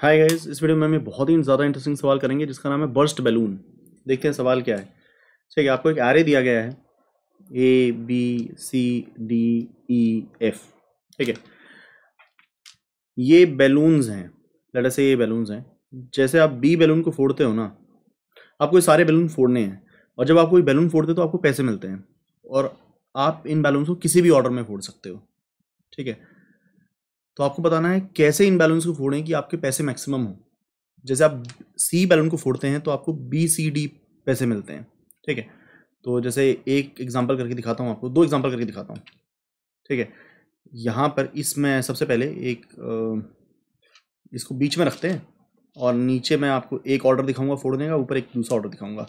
hi guys इस video में हम बहुत ही ज़्यादा इंटरेस्टिंग सवाल करेंगे जिसका नाम है बर्स्ट बैलून देखते हैं सवाल क्या है ठीक है आपको एक आरे दिया गया है A B C D E F ठीक है ये बैलून्स हैं लड़ा से ये बैलून्स हैं जैसे आप बी बैलून को फोड़ते हो ना आपको ये सारे बैलून फोड़ने हैं और जब आपको ये बैलून फोड़ते हो तो आपको पैसे मिलते हैं और आप इन बैलून्स को किसी भी ऑर्डर में फोड़ सकते हो ठीक है तो आपको बताना है कैसे इन बैलून्स को फोड़ें कि आपके पैसे मैक्सिमम हों जैसे आप सी बैलून को फोड़ते हैं तो आपको बी सी डी पैसे मिलते हैं ठीक है तो जैसे एक एग्जाम्पल करके दिखाता हूँ आपको दो एग्जाम्पल करके दिखाता हूँ ठीक है यहाँ पर इसमें सबसे पहले एक इसको बीच में रखते हैं और नीचे मैं आपको एक ऑर्डर दिखाऊंगा फोड़ने का ऊपर एक दूसरा ऑर्डर दिखाऊंगा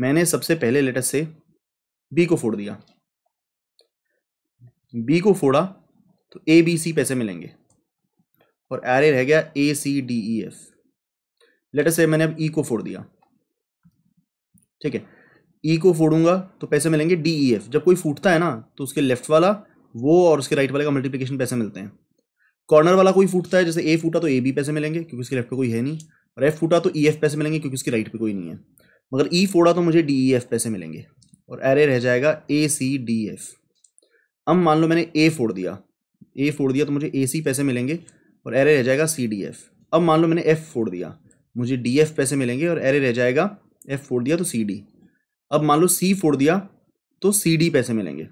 मैंने सबसे पहले लेटेस्ट से बी को फोड़ दिया बी को फोड़ा तो ए बी सी पैसे मिलेंगे और एरे रह गया A C D E F letter से मैंने अब ई e को फोड़ दिया ठीक है ई e को फोड़ूंगा तो पैसे मिलेंगे डी ई एफ जब कोई फूटता है ना तो उसके लेफ्ट वाला वो और उसके राइट वाले का मल्टीप्लिकेशन पैसे मिलते हैं कॉर्नर वाला कोई फूटता है जैसे ए फूटा तो ए बी पैसे मिलेंगे क्योंकि उसके लेफ्ट पे कोई है नहीं और एफ फूटा तो ई e, एफ पैसे मिलेंगे क्योंकि उसके राइट पे कोई नहीं है मगर ई e फोड़ा तो मुझे डी ई एफ पैसे मिलेंगे और एरे रह जाएगा ए सी डी एफ अब मान लो मैंने ए फोड़ दिया ए फोड़ दिया तो मुझे ए सी पैसे मिलेंगे और एरे रह जाएगा सी डी एफ अब मान लो मैंने एफ फोड़ दिया मुझे डी एफ पैसे मिलेंगे और एरे रह जाएगा एफ फोड़ दिया तो सी डी अब मान लो सी फोड़ दिया तो सी डी पैसे मिलेंगे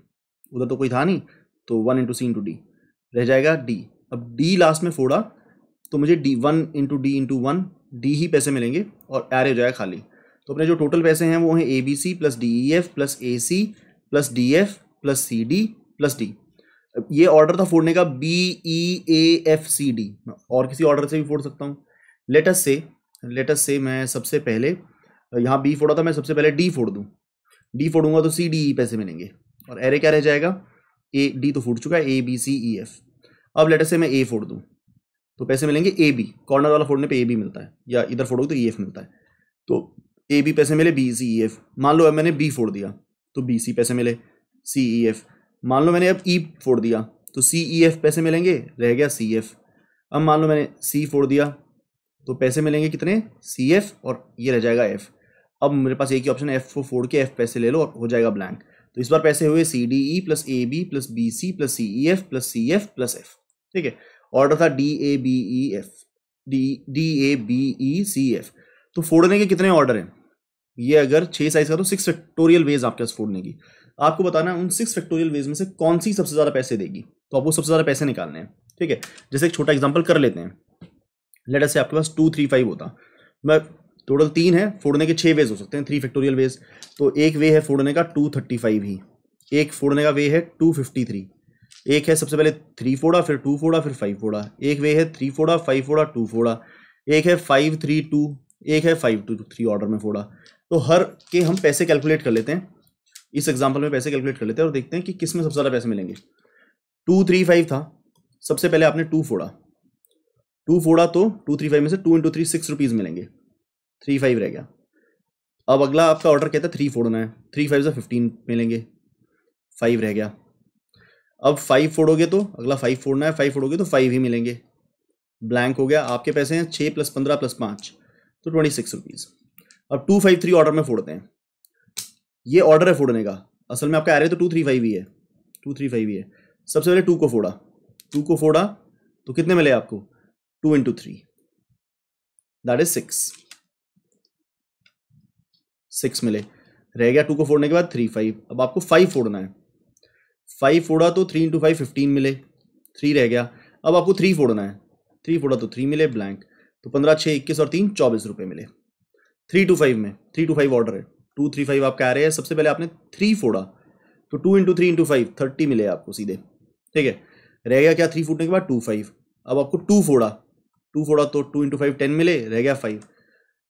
उधर तो कोई था नहीं तो one into C into D रह जाएगा डी अब डी लास्ट में फोड़ा तो मुझे D one into D into one D ही पैसे मिलेंगे और एरे हो जाएगा खाली तो अपने जो टोटल पैसे हैं वो हैं A B C plus D E F plus A C plus D F plus C D plus D ये ऑर्डर था फोड़ने का B E A F C D और किसी ऑर्डर से भी फोड़ सकता हूँ लेटस से लेटस से मैं सबसे पहले यहाँ बी फोड़ा था मैं सबसे पहले डी फोड़ दूँ डी फोड़ूंगा तो सी डी ई पैसे मिलेंगे और एरे क्या रह जाएगा ए डी तो फूट चुका है A B C E F अब लेटस से मैं ए फोड़ दूँ तो पैसे मिलेंगे ए बी कॉर्नर वाला फोड़ने पर ए बी मिलता है या इधर फोड़ोगे तो ई e, एफ मिलता है तो ए बी पैसे मिले बी सी ई एफ मान लो अब मैंने बी फोड़ दिया तो बी सी पैसे मिले सी ई एफ मान लो मैंने अब ई e फोड़ दिया तो सी ई एफ पैसे मिलेंगे रह गया सी एफ अब मान लो मैंने सी फोड़ दिया तो पैसे मिलेंगे कितने सी एफ और ये रह जाएगा एफ अब मेरे पास एक ही ऑप्शन है एफ को फोड़ के एफ पैसे ले लो और हो जाएगा ब्लैंक तो इस बार पैसे हुए C D E plus A B plus B C plus C E F plus C F plus F ठीक है ऑर्डर था D A B E F D D A B E C F तो फोड़ने के कितने order हैं ये अगर छः साइज का तो सिक्स फैक्टोरियल वेज आपके पास फोड़ने की आपको बताना है उन सिक्स फैक्टोरियल वेज में से कौन सी सबसे ज़्यादा पैसे देगी तो आपको सबसे ज़्यादा पैसे निकालने हैं ठीक है जैसे एक छोटा एग्जाम्पल कर लेते हैं लेटर से आपके पास टू थ्री फाइव होता मैं टोटल तीन है फोड़ने के छह वेज हो सकते हैं थ्री फैक्टोरियल वेज तो एक वे है फोड़ने का टू थर्टी फाइव ही एक फोड़ने का वे है टू फिफ्टी थ्री एक है सबसे पहले थ्री फोड़ा फिर टू फोड़ा फिर फाइव फोड़ा एक वे है थ्री फोड़ा फाइव फोड़ा टू फोड़ा एक है फाइव थ्री टू एक है फाइव टू थ्री ऑर्डर में फोड़ा तो हर के हम पैसे कैलकुलेट कर लेते हैं इस एग्जाम्पल में पैसे कैलकुलेट कर लेते हैं और देखते हैं कि किस में सबसे ज़्यादा पैसे मिलेंगे टू थ्री फाइव था सबसे पहले आपने टू फोड़ा टू फोड़ा तो टू थ्री फाइव में से two into three six rupees मिलेंगे थ्री फाइव रह गया अब अगला आपका ऑर्डर कहता है थ्री फोड़ना है थ्री फाइव से फिफ्टीन मिलेंगे फाइव रह गया अब फाइव फोड़ोगे तो अगला फाइव फोड़ना है फाइव फोड़ोगे तो फाइव ही मिलेंगे ब्लैंक हो गया आपके पैसे हैं छः प्लस पंद्रह प्लस पाँच तो ट्वेंटी सिक्स रुपीज़ अब टू फाइव थ्री ऑर्डर में फोड़ते हैं ये ऑर्डर है फोड़ने का असल में आपका एरे तो टू थ्री फाइव ही है टू थ्री फाइव ही है सबसे पहले टू को फोड़ा टू को फोड़ा तो कितने मिले आपको two into three that is six six मिले रह गया टू को फोड़ने के बाद थ्री फाइव अब आपको फाइव फोड़ना है फाइव फोड़ा तो थ्री इंटू फाइव फिफ्टीन मिले थ्री रह गया अब आपको थ्री फोड़ना है थ्री फोड़ा तो थ्री मिले ब्लैंक तो पंद्रह छः इक्कीस और तीन चौबीस रुपये मिले थ्री टू फाइव में थ्री टू फाइव ऑर्डर है टू थ्री फाइव आप कह रहे हैं सबसे पहले आपने थ्री फोड़ा तो two into three into five thirty मिले आपको सीधे ठीक है रह गया क्या थ्री फूटने के बाद टू फाइव अब आपको टू फोड़ा टू फोड़ा तो टू इंटू फाइव टेन मिले रह गया फाइव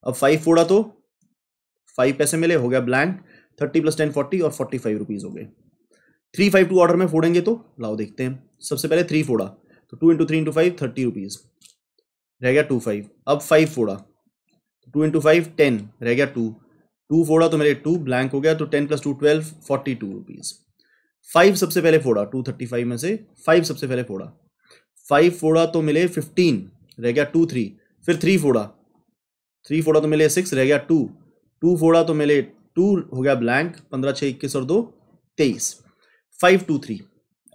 अब फाइव फोड़ा तो फाइव पैसे मिले हो गया blank thirty plus ten forty और फोर्टी फाइव रुपीज़ हो गए थ्री फाइव टू ऑर्डर में फोड़ेंगे तो लाओ देखते हैं सबसे पहले थ्री फोड़ा तो two into three into five thirty rupees रह गया टू फाइव अब फाइव फोड़ा टू इंटू फाइव टेन रह गया टू टू फोड़ा तो मेरे टू ब्लैंक हो गया तो ten plus two twelve forty two rupees five सबसे पहले फोड़ा टू थर्टी फाइव में से फाइव सबसे पहले फोड़ा फाइव फोड़ा तो मिले फिफ्टीन रह गया टू थ्री फिर थ्री फोड़ा थ्री फोड़ा तो मिले सिक्स रह गया टू टू फोड़ा तो मिले टू हो गया ब्लैंक पंद्रह छः इक्कीस और दो तेईस फाइव टू थ्री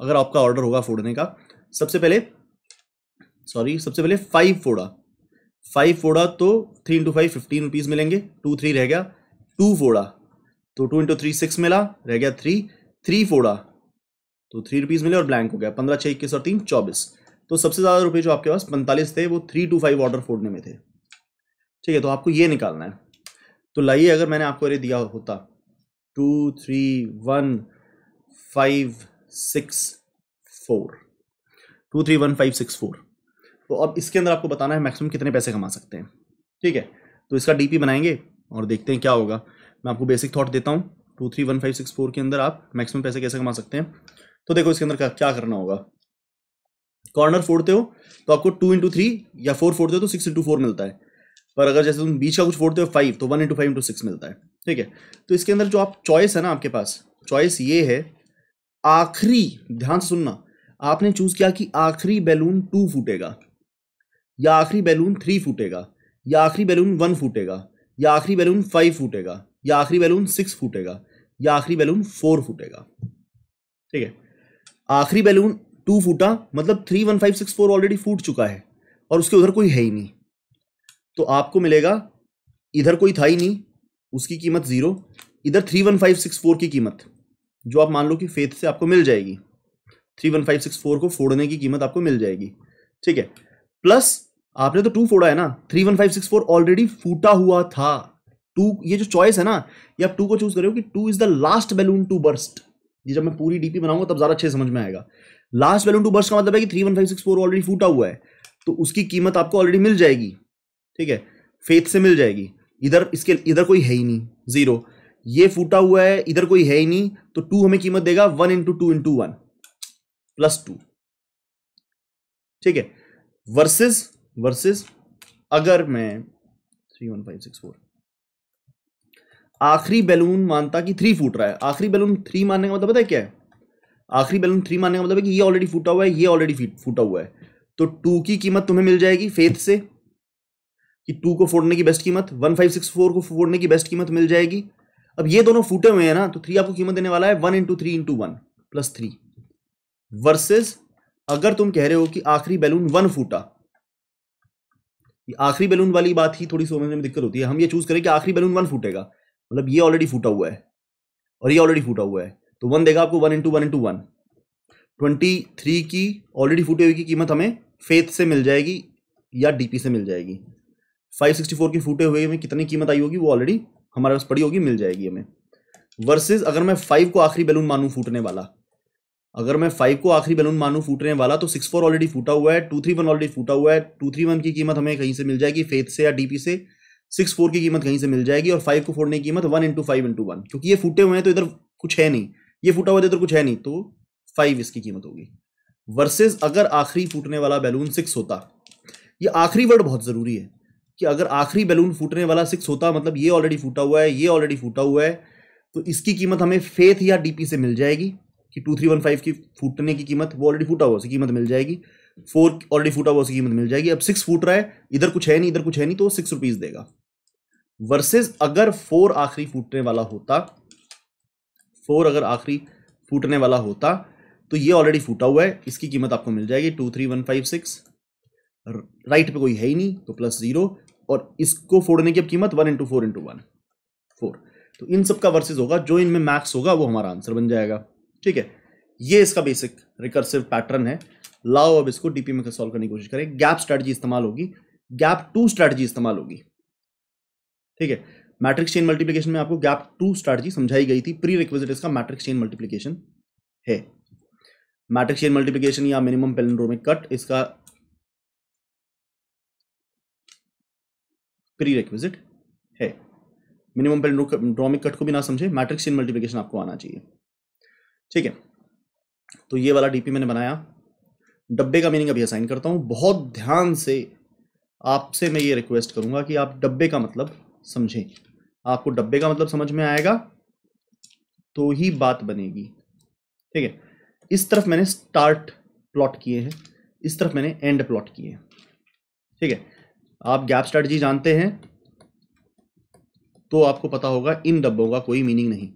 अगर आपका ऑर्डर होगा फोड़ने का सबसे पहले सॉरी सबसे पहले फाइव फोड़ा फाइव फोड़ा तो three into five fifteen rupees मिलेंगे टू थ्री रह गया टू फोड़ा तो टू इंटू थ्री सिक्स मिला रह गया थ्री थ्री फोड़ा तो थ्री रुपीज़ मिले और ब्लैंक हो गया पंद्रह छः इक्कीस और तीन चौबीस तो सबसे ज़्यादा रुपये जो आपके पास पैंतालीस थे वो थ्री टू फाइव ऑर्डर फोड़ने में थे ठीक है तो आपको ये निकालना है तो लाइए अगर मैंने आपको अरे दिया होता two three one five six four two three one five six four तो अब इसके अंदर आपको बताना है मैक्सिमम कितने पैसे कमा सकते हैं ठीक है तो इसका डीपी बनाएंगे और देखते हैं क्या होगा मैं आपको बेसिक थॉट देता हूँ two three one five six four के अंदर आप मैक्सिमम पैसे कैसे कमा सकते हैं तो देखो इसके अंदर क्या करना होगा कॉर्नर फोड़ते हो तो आपको टू इंटू थ्री या फोर फोड़ते हो तो सिक्स इंटू फोर मिलता है पर अगर जैसे तुम बीच का कुछ फोड़ते हो फाइव तो one into five into six मिलता है ठीक है तो इसके अंदर जो आप चॉइस है ना आपके पास चॉइस ये है आखिरी ध्यान से सुनना आपने चूज किया कि आखिरी बैलून टू फूटेगा या आखिरी बैलून थ्री फूटेगा या आखिरी बैलून वन फूटेगा या आखिरी बैलून फाइव फूटेगा या आखिरी बैलून सिक्स फूटेगा या आखिरी बैलून फोर फूटेगा ठीक है आखिरी बैलून टू फूटा मतलब three one five six four already फूट चुका है और उसके उधर कोई है ही नहीं तो आपको मिलेगा इधर कोई था ही नहीं उसकी कीमत ज़ीरो इधर three one five six four की कीमत जो आप मान लो कि फेथ से आपको मिल जाएगी three one five six four को फोड़ने की कीमत आपको मिल जाएगी ठीक है प्लस आपने तो टू फोड़ा है ना three one five six four already फूटा हुआ था टू ये जो चॉइस है ना ये आप टू को चूज करो कि two is the last balloon to burst ये जब मैं पूरी डीपी बनाऊंगा तब ज़्यादा अच्छे समझ में आएगा लास्ट बैलून टू बर्स्ट का मतलब है कि three one five six four already फूटा हुआ है तो उसकी कीमत आपको ऑलरेडी मिल जाएगी ठीक है फेथ से मिल जाएगी इधर इसके इधर कोई है ही नहीं जीरो ये फूटा हुआ है इधर कोई है ही नहीं तो टू हमें कीमत देगा one into two into one plus two ठीक है वर्सेस वर्सेस अगर मैं three one five six four आखिरी बैलून मानता कि थ्री फूट रहा है आखिरी बैलून थ्री मानने का मतलब पता है क्या है आखिरी बैलून थ्री मानने का मतलब है कि ये ऑलरेडी फूटा हुआ है ये ऑलरेडी फूटा हुआ है तो टू की कीमत तुम्हें मिल जाएगी फेथ से कि टू को फोड़ने की बेस्ट कीमत वन फाइव सिक्स फोर को फोड़ने की बेस्ट कीमत मिल जाएगी अब ये दोनों फूटे हुए हैं ना तो थ्री आपको कीमत देने वाला है one into three into one plus three versus अगर तुम कह रहे हो कि आखिरी बैलून वन फूटा आखिरी बैलून वाली बात ही थोड़ी समझने में दिक्कत होती है हम ये चूज़ करें कि आखिरी बैलून वन फूटेगा मतलब ये ऑलरेडी फूटा हुआ है और ये ऑलरेडी फूटा हुआ है तो वन देगा आपको one into one into one twenty three की ऑलरेडी फूटे हुई की कीमत हमें फेथ से मिल जाएगी या डीपी से मिल जाएगी फाइव सिक्सटी फोर की फूटे हुए में कितनी कीमत आई होगी वो ऑलरेडी हमारे पास पड़ी होगी मिल जाएगी हमें वर्सेज अगर मैं फाइव को आखिरी बैलून मानूँ फूटने वाला अगर मैं फाइव को आखिरी बैलून मानू फूटने वाला तो सिक्स फोर ऑलरेडी फूटा हुआ है टू थ्री वन ऑलरेडी फूटा हुआ है टू थ्री वन की कीमत हमें कहीं से मिल जाएगी फेथ से या डीपी से सिक्स फोर की कीमत कहीं से मिल जाएगी और फाइव को फोड़ने की कीमत one into five into one क्योंकि ये फूटे हुए हैं तो इधर कुछ है नहीं ये फूटा हुआ तो इधर कुछ है नहीं तो फाइव इसकी कीमत होगी वर्सेज अगर आखिरी फूटने वाला बैलून सिक्स होता ये आखिरी वर्ड बहुत ज़रूरी है कि अगर आखिरी बैलून फूटने वाला सिक्स होता मतलब ये ऑलरेडी फूटा हुआ है ये ऑलरेडी फूटा हुआ है तो इसकी कीमत हमें फेथ या डीपी से मिल जाएगी कि टू थ्री वन फाइव की फूटने की कीमत वो ऑलरेडी फूटा हुआ उसकी कीमत मिल जाएगी फोर ऑलरेडी फूटा हुआ उसकी कीमत मिल जाएगी अब सिक्स फूट रहा है इधर कुछ है नहीं इधर कुछ है नहीं तो सिक्स रुपीज देगा वर्सेज अगर फोर आखिरी फूटने वाला होता फोर अगर आखिरी फूटने वाला होता तो ये ऑलरेडी फूटा हुआ है इसकी कीमत आपको मिल जाएगी two three one five six right पे कोई है ही नहीं तो प्लस जीरो और इसको फोड़ने की अब कीमत one into four into one four तो इन सब का वर्सेज होगा जो इनमें मैक्स होगा वो हमारा आंसर बन जाएगा ठीक है ये इसका बेसिक रिकर्सिव पैटर्न है लाओ अब इसको डीपी में सॉल्व करने की कोशिश करें गैप स्ट्रेटजी इस्तेमाल होगी गैप टू स्ट्रेटजी इस्तेमाल होगी ठीक है मैट्रिक्स चेन मल्टीप्लिकेशन में आपको गैप टू स्ट्रेटजी समझाई गई थी प्री रिक्विजिट इसका मैट्रिक्स चेन मल्टीप्लिकेशन है मैट्रिक्स चेन मल्टीप्लिकेशन या मिनिमम पेलिंड्रोमिक कट इसका प्री रिक्विजिट है मिनिमम पेलिंड्रोमिक कट को भी ना समझे मैट्रिक्स चेन मल्टीप्लिकेशन आपको आना चाहिए ठीक है तो ये वाला डीपी मैंने बनाया डब्बे का मीनिंग अभी असाइन करता हूँ बहुत ध्यान से आपसे मैं ये रिक्वेस्ट करूँगा कि आप डब्बे का मतलब समझें आपको डब्बे का मतलब समझ में आएगा तो ही बात बनेगी ठीक है इस तरफ मैंने स्टार्ट प्लॉट किए हैं इस तरफ मैंने एंड प्लॉट किए हैं ठीक है आप गैप स्ट्रेटजी जानते हैं तो आपको पता होगा इन डब्बों का कोई मीनिंग नहीं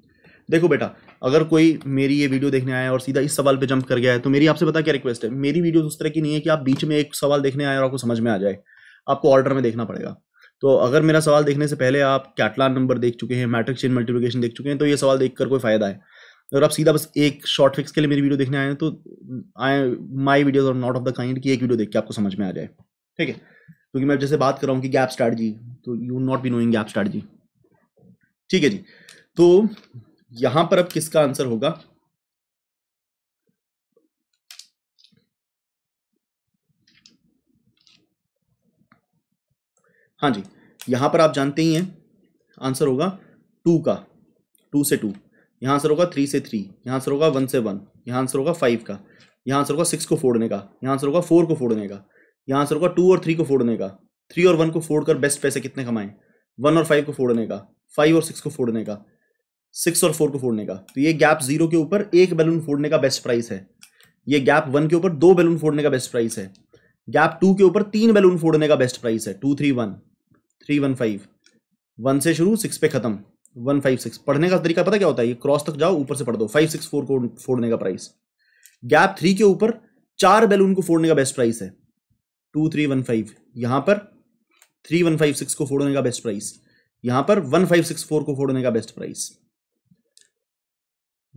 देखो बेटा अगर कोई मेरी ये वीडियो देखने आया और सीधा इस सवाल पे जंप कर गया है तो मेरी आपसे पता क्या रिक्वेस्ट है मेरी वीडियो उस तरह की नहीं है कि आप बीच में एक सवाल देखने आए और आपको समझ में आ जाए आपको ऑर्डर में देखना पड़ेगा तो अगर मेरा सवाल देखने से पहले आप कैटलान नंबर देख चुके हैं मैट्रिक चेन मल्टीप्लीकेशन देख चुके हैं तो ये सवाल देख कर कोई फायदा है अगर आप सीधा बस एक शॉर्ट फिक्स के लिए मेरी वीडियो देखने आए तो I my videos are not of the kind की एक वीडियो देख के आपको समझ में आ जाए ठीक है क्योंकि मैं जैसे बात कर रहा हूँ कि गैप स्ट्रैटजी तो you not be knowing gap strategy ठीक है जी तो यहां पर अब किसका आंसर होगा हाँ जी यहां पर आप जानते ही हैं आंसर होगा टू का टू से टू यहां आंसर होगा थ्री से थ्री यहां आंसर होगा वन से वन यहां आंसर होगा फाइव का यहां आंसर होगा सिक्स को फोड़ने का यहां आंसर होगा फोर को फोड़ने का यहां आंसर होगा टू और थ्री को फोड़ने का थ्री और वन को फोड़ कर बेस्ट पैसे कितने कमाएं वन और फाइव को फोड़ने का फाइव और सिक्स को फोड़ने का सिक्स और फोर को फोड़ने का तो ये गैप जीरो के ऊपर एक बैलून फोड़ने का बेस्ट प्राइस है ये गैप वन के ऊपर दो बैलून फोड़ने का बेस्ट प्राइस है गैप टू के ऊपर तीन बैलून फोड़ने का बेस्ट प्राइस है two three one three one five one से शुरू सिक्स पे खत्म वन फाइव सिक्स पढ़ने का तरीका पता क्या होता है ये क्रॉस तक जाओ ऊपर से पढ़ दो फाइव सिक्स फोर को फोड़ने का प्राइस गैप थ्री के ऊपर चार बैलून को फोड़ने का बेस्ट प्राइस है टू थ्री वन फाइव यहां पर थ्री वन फाइव सिक्स को फोड़ने का बेस्ट प्राइस यहां पर वन फाइव सिक्स फोर को फोड़ने का बेस्ट प्राइस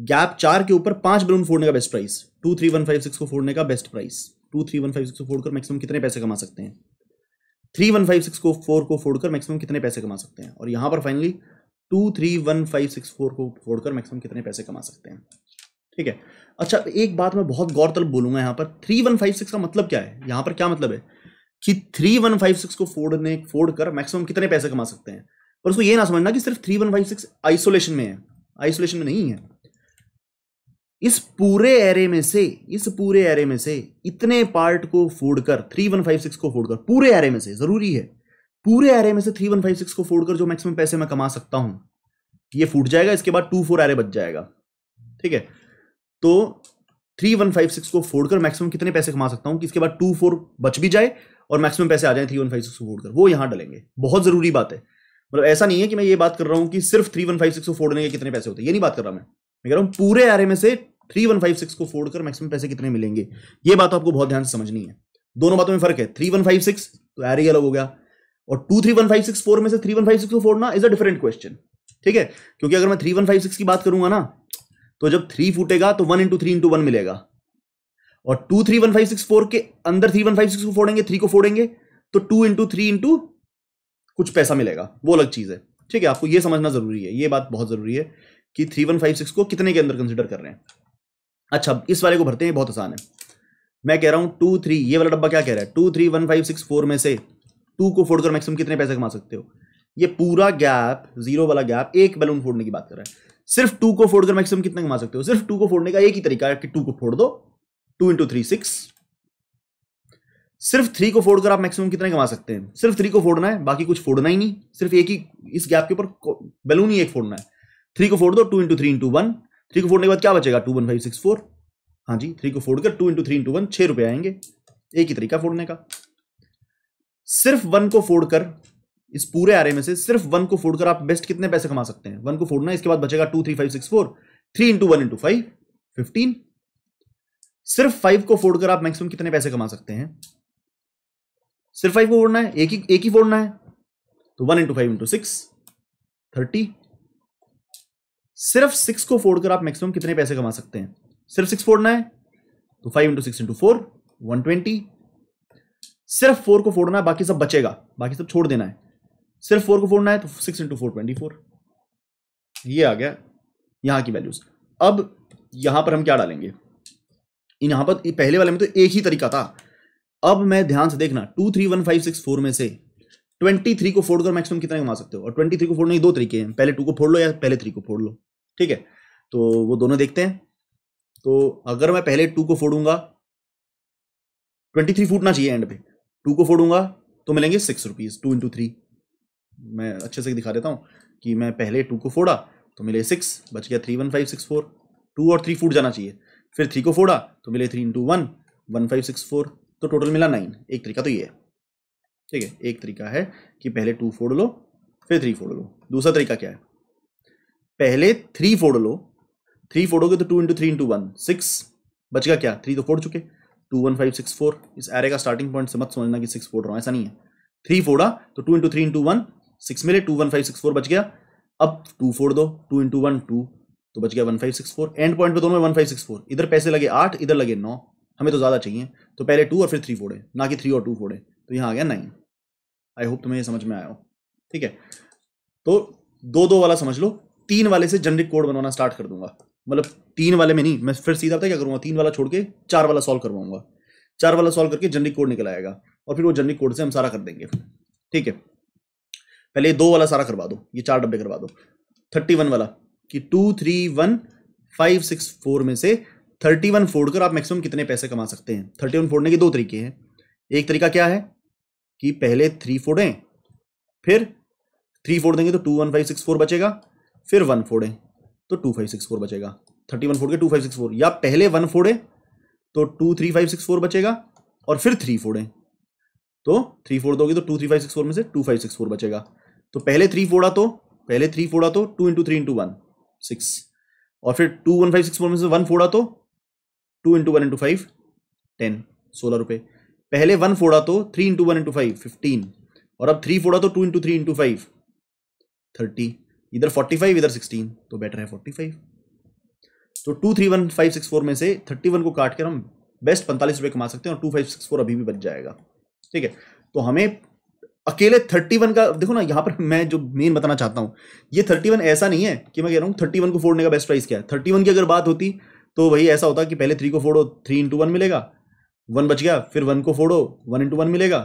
गैप चार के ऊपर पांच बलून फोड़ने का best price two three one five six को फोड़ने का best price two three one five six को फोड़कर मैक्सिमम कितने पैसे कमा सकते हैं थ्री वन फाइव सिक्स को फोर को फोड़कर मैक्सिमम कितने पैसे कमा सकते हैं और यहां पर finally two three one five six four को फोड़कर मैक्सिमम कितने पैसे कमा सकते हैं ठीक है अच्छा एक बात मैं बहुत गौरतलब बोलूंगा यहां पर थ्री वन फाइव सिक्स का मतलब क्या है यहां पर क्या मतलब है कि थ्री वन फाइव सिक्स को फोड़ने फोड़ कर मैक्सिमम कितने पैसे कमा सकते हैं पर उसको ये ना समझना कि सिर्फ three one five six isolation में है आइसोलेशन में नहीं है इस पूरे एरे में से इस पूरे एरे में से इतने पार्ट को फोड़कर थ्री वन फाइव सिक्स को फोड़कर पूरे एरे में से जरूरी है पूरे एरे में से थ्री वन फाइव सिक्स को फोड़कर जो मैक्सिमम पैसे मैं कमा सकता हूं ये फूट जाएगा इसके बाद टू फोर एरे बच जाएगा ठीक है तो थ्री वन फाइव सिक्स को फोड़कर मैक्सिमम कितने पैसे कमा सकता हूं कि इसके बाद टू फोर बच भी जाए और मैक्सिमम पैसे आ जाए थ्री वन फाइव सिक्स को फोड़कर वो यहां डलेंगे बहुत जरूरी बात है मतलब ऐसा नहीं है कि मैं ये बात कर रहा हूं कि सिर्फ थ्री वन फाइव सिक्स को फोड़ने के कितने पैसे होते हैं ये नहीं बात कर रहा मैं मैं कह रहा हूं पूरे आर में से थ्री वन फाइव सिक्स को फोड़ कर मैक्सिमम पैसे कितने मिलेंगे ये बात तो आपको बहुत ध्यान से समझनी है दोनों बातों में फर्क है थ्री वन फाइव सिक्स तो आर अलग हो गया और two three one five six four में से थ्री वन फाइव सिक्स को फोड़ना इज अ डिफरेंट क्वेश्चन ठीक है क्योंकि अगर मैं थ्री वन फाइव सिक्स की बात करूंगा ना तो जब थ्री फूटेगा तो one into three into one मिलेगा और two three one five six four के अंदर थ्री वन फाइव सिक्स को फोड़ेंगे थ्री को फोड़ेंगे तो टू इंटू थ्री इंटू कुछ पैसा मिलेगा वो अलग चीज है ठीक है आपको ये समझना जरूरी है ये बात बहुत जरूरी है कि थ्री वन फाइव सिक्स को कितने के अंदर कंसिडर कर रहे हैं अच्छा इस वाले को भरते हैं बहुत आसान है मैं कह रहा हूं टू थ्री ये वाला डब्बा क्या कह रहा है two three one five six four में से टू को फोड़ कर मैक्सिमम कितने पैसे कमा सकते हो ये पूरा गैप जीरो वाला गैप एक बैलून फोड़ने की बात कर रहा है सिर्फ टू को फोड़कर मैक्सिमम कितने कमा सकते हो सिर्फ टू को फोड़ने का एक ही तरीका है कि टू को फोड़ दो टू इंटू थ्री सिक्स सिर्फ थ्री को फोड़कर आप मैक्सिमम कितना कमा सकते हैं सिर्फ थ्री को फोड़ना है बाकी कुछ फोड़ना ही नहीं सिर्फ एक ही इस गैप के ऊपर बैलून ही एक फोड़ना है थ्री को फोड़ दो two into three into one three को फोड़ने के बाद क्या बचेगा two one five six four हाँ जी थ्री को फोड़कर two into three into one छह रुपए आएंगे एक ही तरीका फोड़ने का सिर्फ वन को फोड़कर इस पूरे आरे में से सिर्फ वन को फोड़कर आप बेस्ट कितने पैसे कमा सकते हैं वन को फोड़ना इसके बाद बचेगा two three five six four three into one into five fifteen सिर्फ फाइव को फोड़कर आप मैक्सिमम कितने पैसे कमा सकते हैं सिर्फ फाइव को फोड़ना है एक ही एक ही फोड़ना है तो one into five into six thirty सिर्फ सिक्स को फोड़ कर आप मैक्सिमम कितने पैसे कमा सकते हैं सिर्फ सिक्स फोड़ना है तो five into six into four one twenty सिर्फ फोर को फोड़ना है बाकी सब बचेगा बाकी सब छोड़ देना है सिर्फ फोर को फोड़ना है तो six into four twenty four ये आ गया यहां की वैल्यूज अब यहां पर हम क्या डालेंगे यहां पर पहले वाले में तो एक ही तरीका था अब मैं ध्यान से देखना two three one five six four में से ट्वेंटी थ्री को फोड़ कर मैक्सिमम कितना कमा सकते हो और ट्वेंटी थ्री को फोड़ने के दो तरीके हैं पहले टू को फोड़ लो या पहले थ्री को फोड़ लो ठीक है तो वो दोनों देखते हैं तो अगर मैं पहले टू को फोड़ूंगा ट्वेंटी थ्री फूटना चाहिए एंड पे टू को फोड़ूंगा तो मिलेंगे six rupees two into three मैं अच्छे से दिखा देता हूँ कि मैं पहले टू को फोड़ा तो मिले सिक्स बच गया three one five six four two और थ्री फूट जाना चाहिए फिर थ्री को फोड़ा तो मिले three into one one five six four तो टोटल मिला नाइन एक तरीका तो ये है ठीक है एक तरीका है कि पहले टू फोड़ लो फिर थ्री फोड़ लो दूसरा तरीका क्या है पहले थ्री फोड़ लो थ्री फोड़ोगे तो two into three into one six बच गया क्या थ्री तो फोड़ चुके two one five six four इस एरे का स्टार्टिंग पॉइंट से मत समझना कि सिक्स फोड़ रहा हूँ ऐसा नहीं है थ्री फोड़ा तो two into three into one six मिले two one five six four बच गया अब टू फोड़ दो टू इंटू वन टू तो बच गया one five six four end point पे दोनों में वन फाइव सिक्स फोर इधर पैसे लगे आठ इधर लगे नौ हमें तो ज़्यादा चाहिए तो पहले टू और फिर थ्री फोड़े ना कि थ्री और टू फोड़े तो यहाँ आ गया नाइन आई होप तुम्हें ये समझ में आया हो ठीक है तो दो दो वाला समझ लो तीन वाले से जनरिक कोड बनवाना स्टार्ट कर दूंगा मतलब तीन वाले में नहीं मैं फिर सीधा था क्या करूंगा तीन वाला छोड़ के चार वाला सॉल्व करवाऊंगा चार वाला सॉल्व करके जनरिक कोड निकल आएगा और फिर वो जनरिक कोड से हम सारा कर देंगे ठीक है पहले दो वाला सारा करवा दो ये चार डब्बे करवा दो थर्टी वन वाला कि two three one five six four में से थर्टी वन फोड़ कर आप मैक्सिमम कितने पैसे कमा सकते हैं थर्टी वन फोड़ने के दो तरीके हैं एक तरीका क्या है कि पहले थ्री फोड़ें फिर थ्री फोड़ देंगे तो two one five six four बचेगा फिर वन फोड़ें तो टू फाइव सिक्स फोर बचेगा थर्टी वन फोड़ के टू फाइव सिक्स फोर या पहले वन फोड़े तो two three five six four बचेगा और फिर थ्री फोड़ें तो थ्री फोड़ दोगे तो two three five six four में से टू फाइव सिक्स फोर बचेगा तो पहले थ्री फोड़ा तो पहले थ्री फोड़ा तो two into three into one six और फिर two one five six four में से वन फोड़ा तो two into one into five ten सोलह रुपये पहले वन फोड़ा तो three into one into five fifteen और अब थ्री फोड़ा तो two into three into five thirty इधर फोर्टी फाइव इधर सिक्सटीन तो बेटर है फोर्टी फाइव तो two three one five six four में से थर्टी वन को काट कर हम बेस्ट पैंतालीस रुपये कमा सकते हैं और टू फाइव सिक्स फोर अभी भी बच जाएगा ठीक है तो हमें अकेले थर्टी वन का देखो ना यहाँ पर मैं जो मेन बताना चाहता हूँ ये थर्टी वन ऐसा नहीं है कि मैं कह रहा हूँ थर्टी वन को फोड़ने का बेस्ट प्राइस क्या है थर्टी वन की अगर बात होती तो वही ऐसा होता कि पहले थ्री को फोड़ो थ्री इंटू वन मिलेगा वन बच गया फिर वन को फोड़ो वन इंटू वन मिलेगा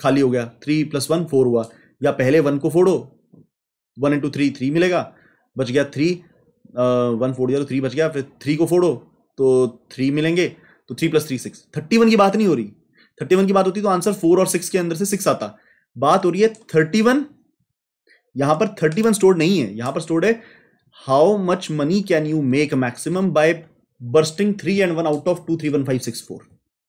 खाली हो गया थ्री प्लस वन फोर हुआ या पहले वन को फोड़ो वन इंटू थ्री थ्री मिलेगा बच गया थ्री वन फोड़ दिया तो थ्री बच गया फिर थ्री को फोड़ो तो थ्री मिलेंगे तो three plus three six thirty one की बात नहीं हो रही थर्टी वन की बात होती तो आंसर फोर और सिक्स के अंदर से सिक्स आता बात हो रही है थर्टी वन यहां पर थर्टी वन स्टोर्ड नहीं है यहां पर स्टोर्ड है how much money can you make maximum by bursting three and one out of two three one five six four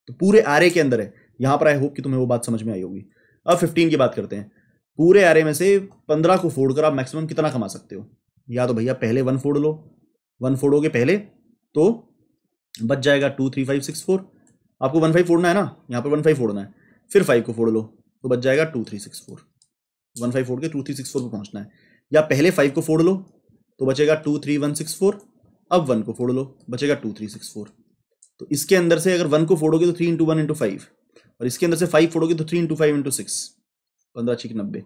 तो पूरे आरे के अंदर है यहां पर आई होप कि तुम्हें वो बात समझ में आई होगी अब फिफ्टीन की बात करते हैं पूरे आरे में से पंद्रह को फोड़ कर आप मैक्सिमम कितना कमा सकते हो या तो भैया पहले वन फोड़ लो वन फोड़ोगे पहले तो बच जाएगा two three five six four आपको वन फाइव फोड़ना है ना यहाँ पर वन फाइव फोड़ना है फिर फाइव को फोड़ लो तो बच जाएगा two three six four one five फोड़ के टू थ्री सिक्स फोर पर पहुँचना है या पहले फाइव को फोड़ लो तो बचेगा two three one six four अब वन को फोड़ लो बचेगा टू थ्री सिक्स फोर तो इसके अंदर से अगर वन को फोड़ोगे तो three into one into five और इसके अंदर से फाइव फोड़ोगे तो three into five into six पंद्रह छिक नब्बे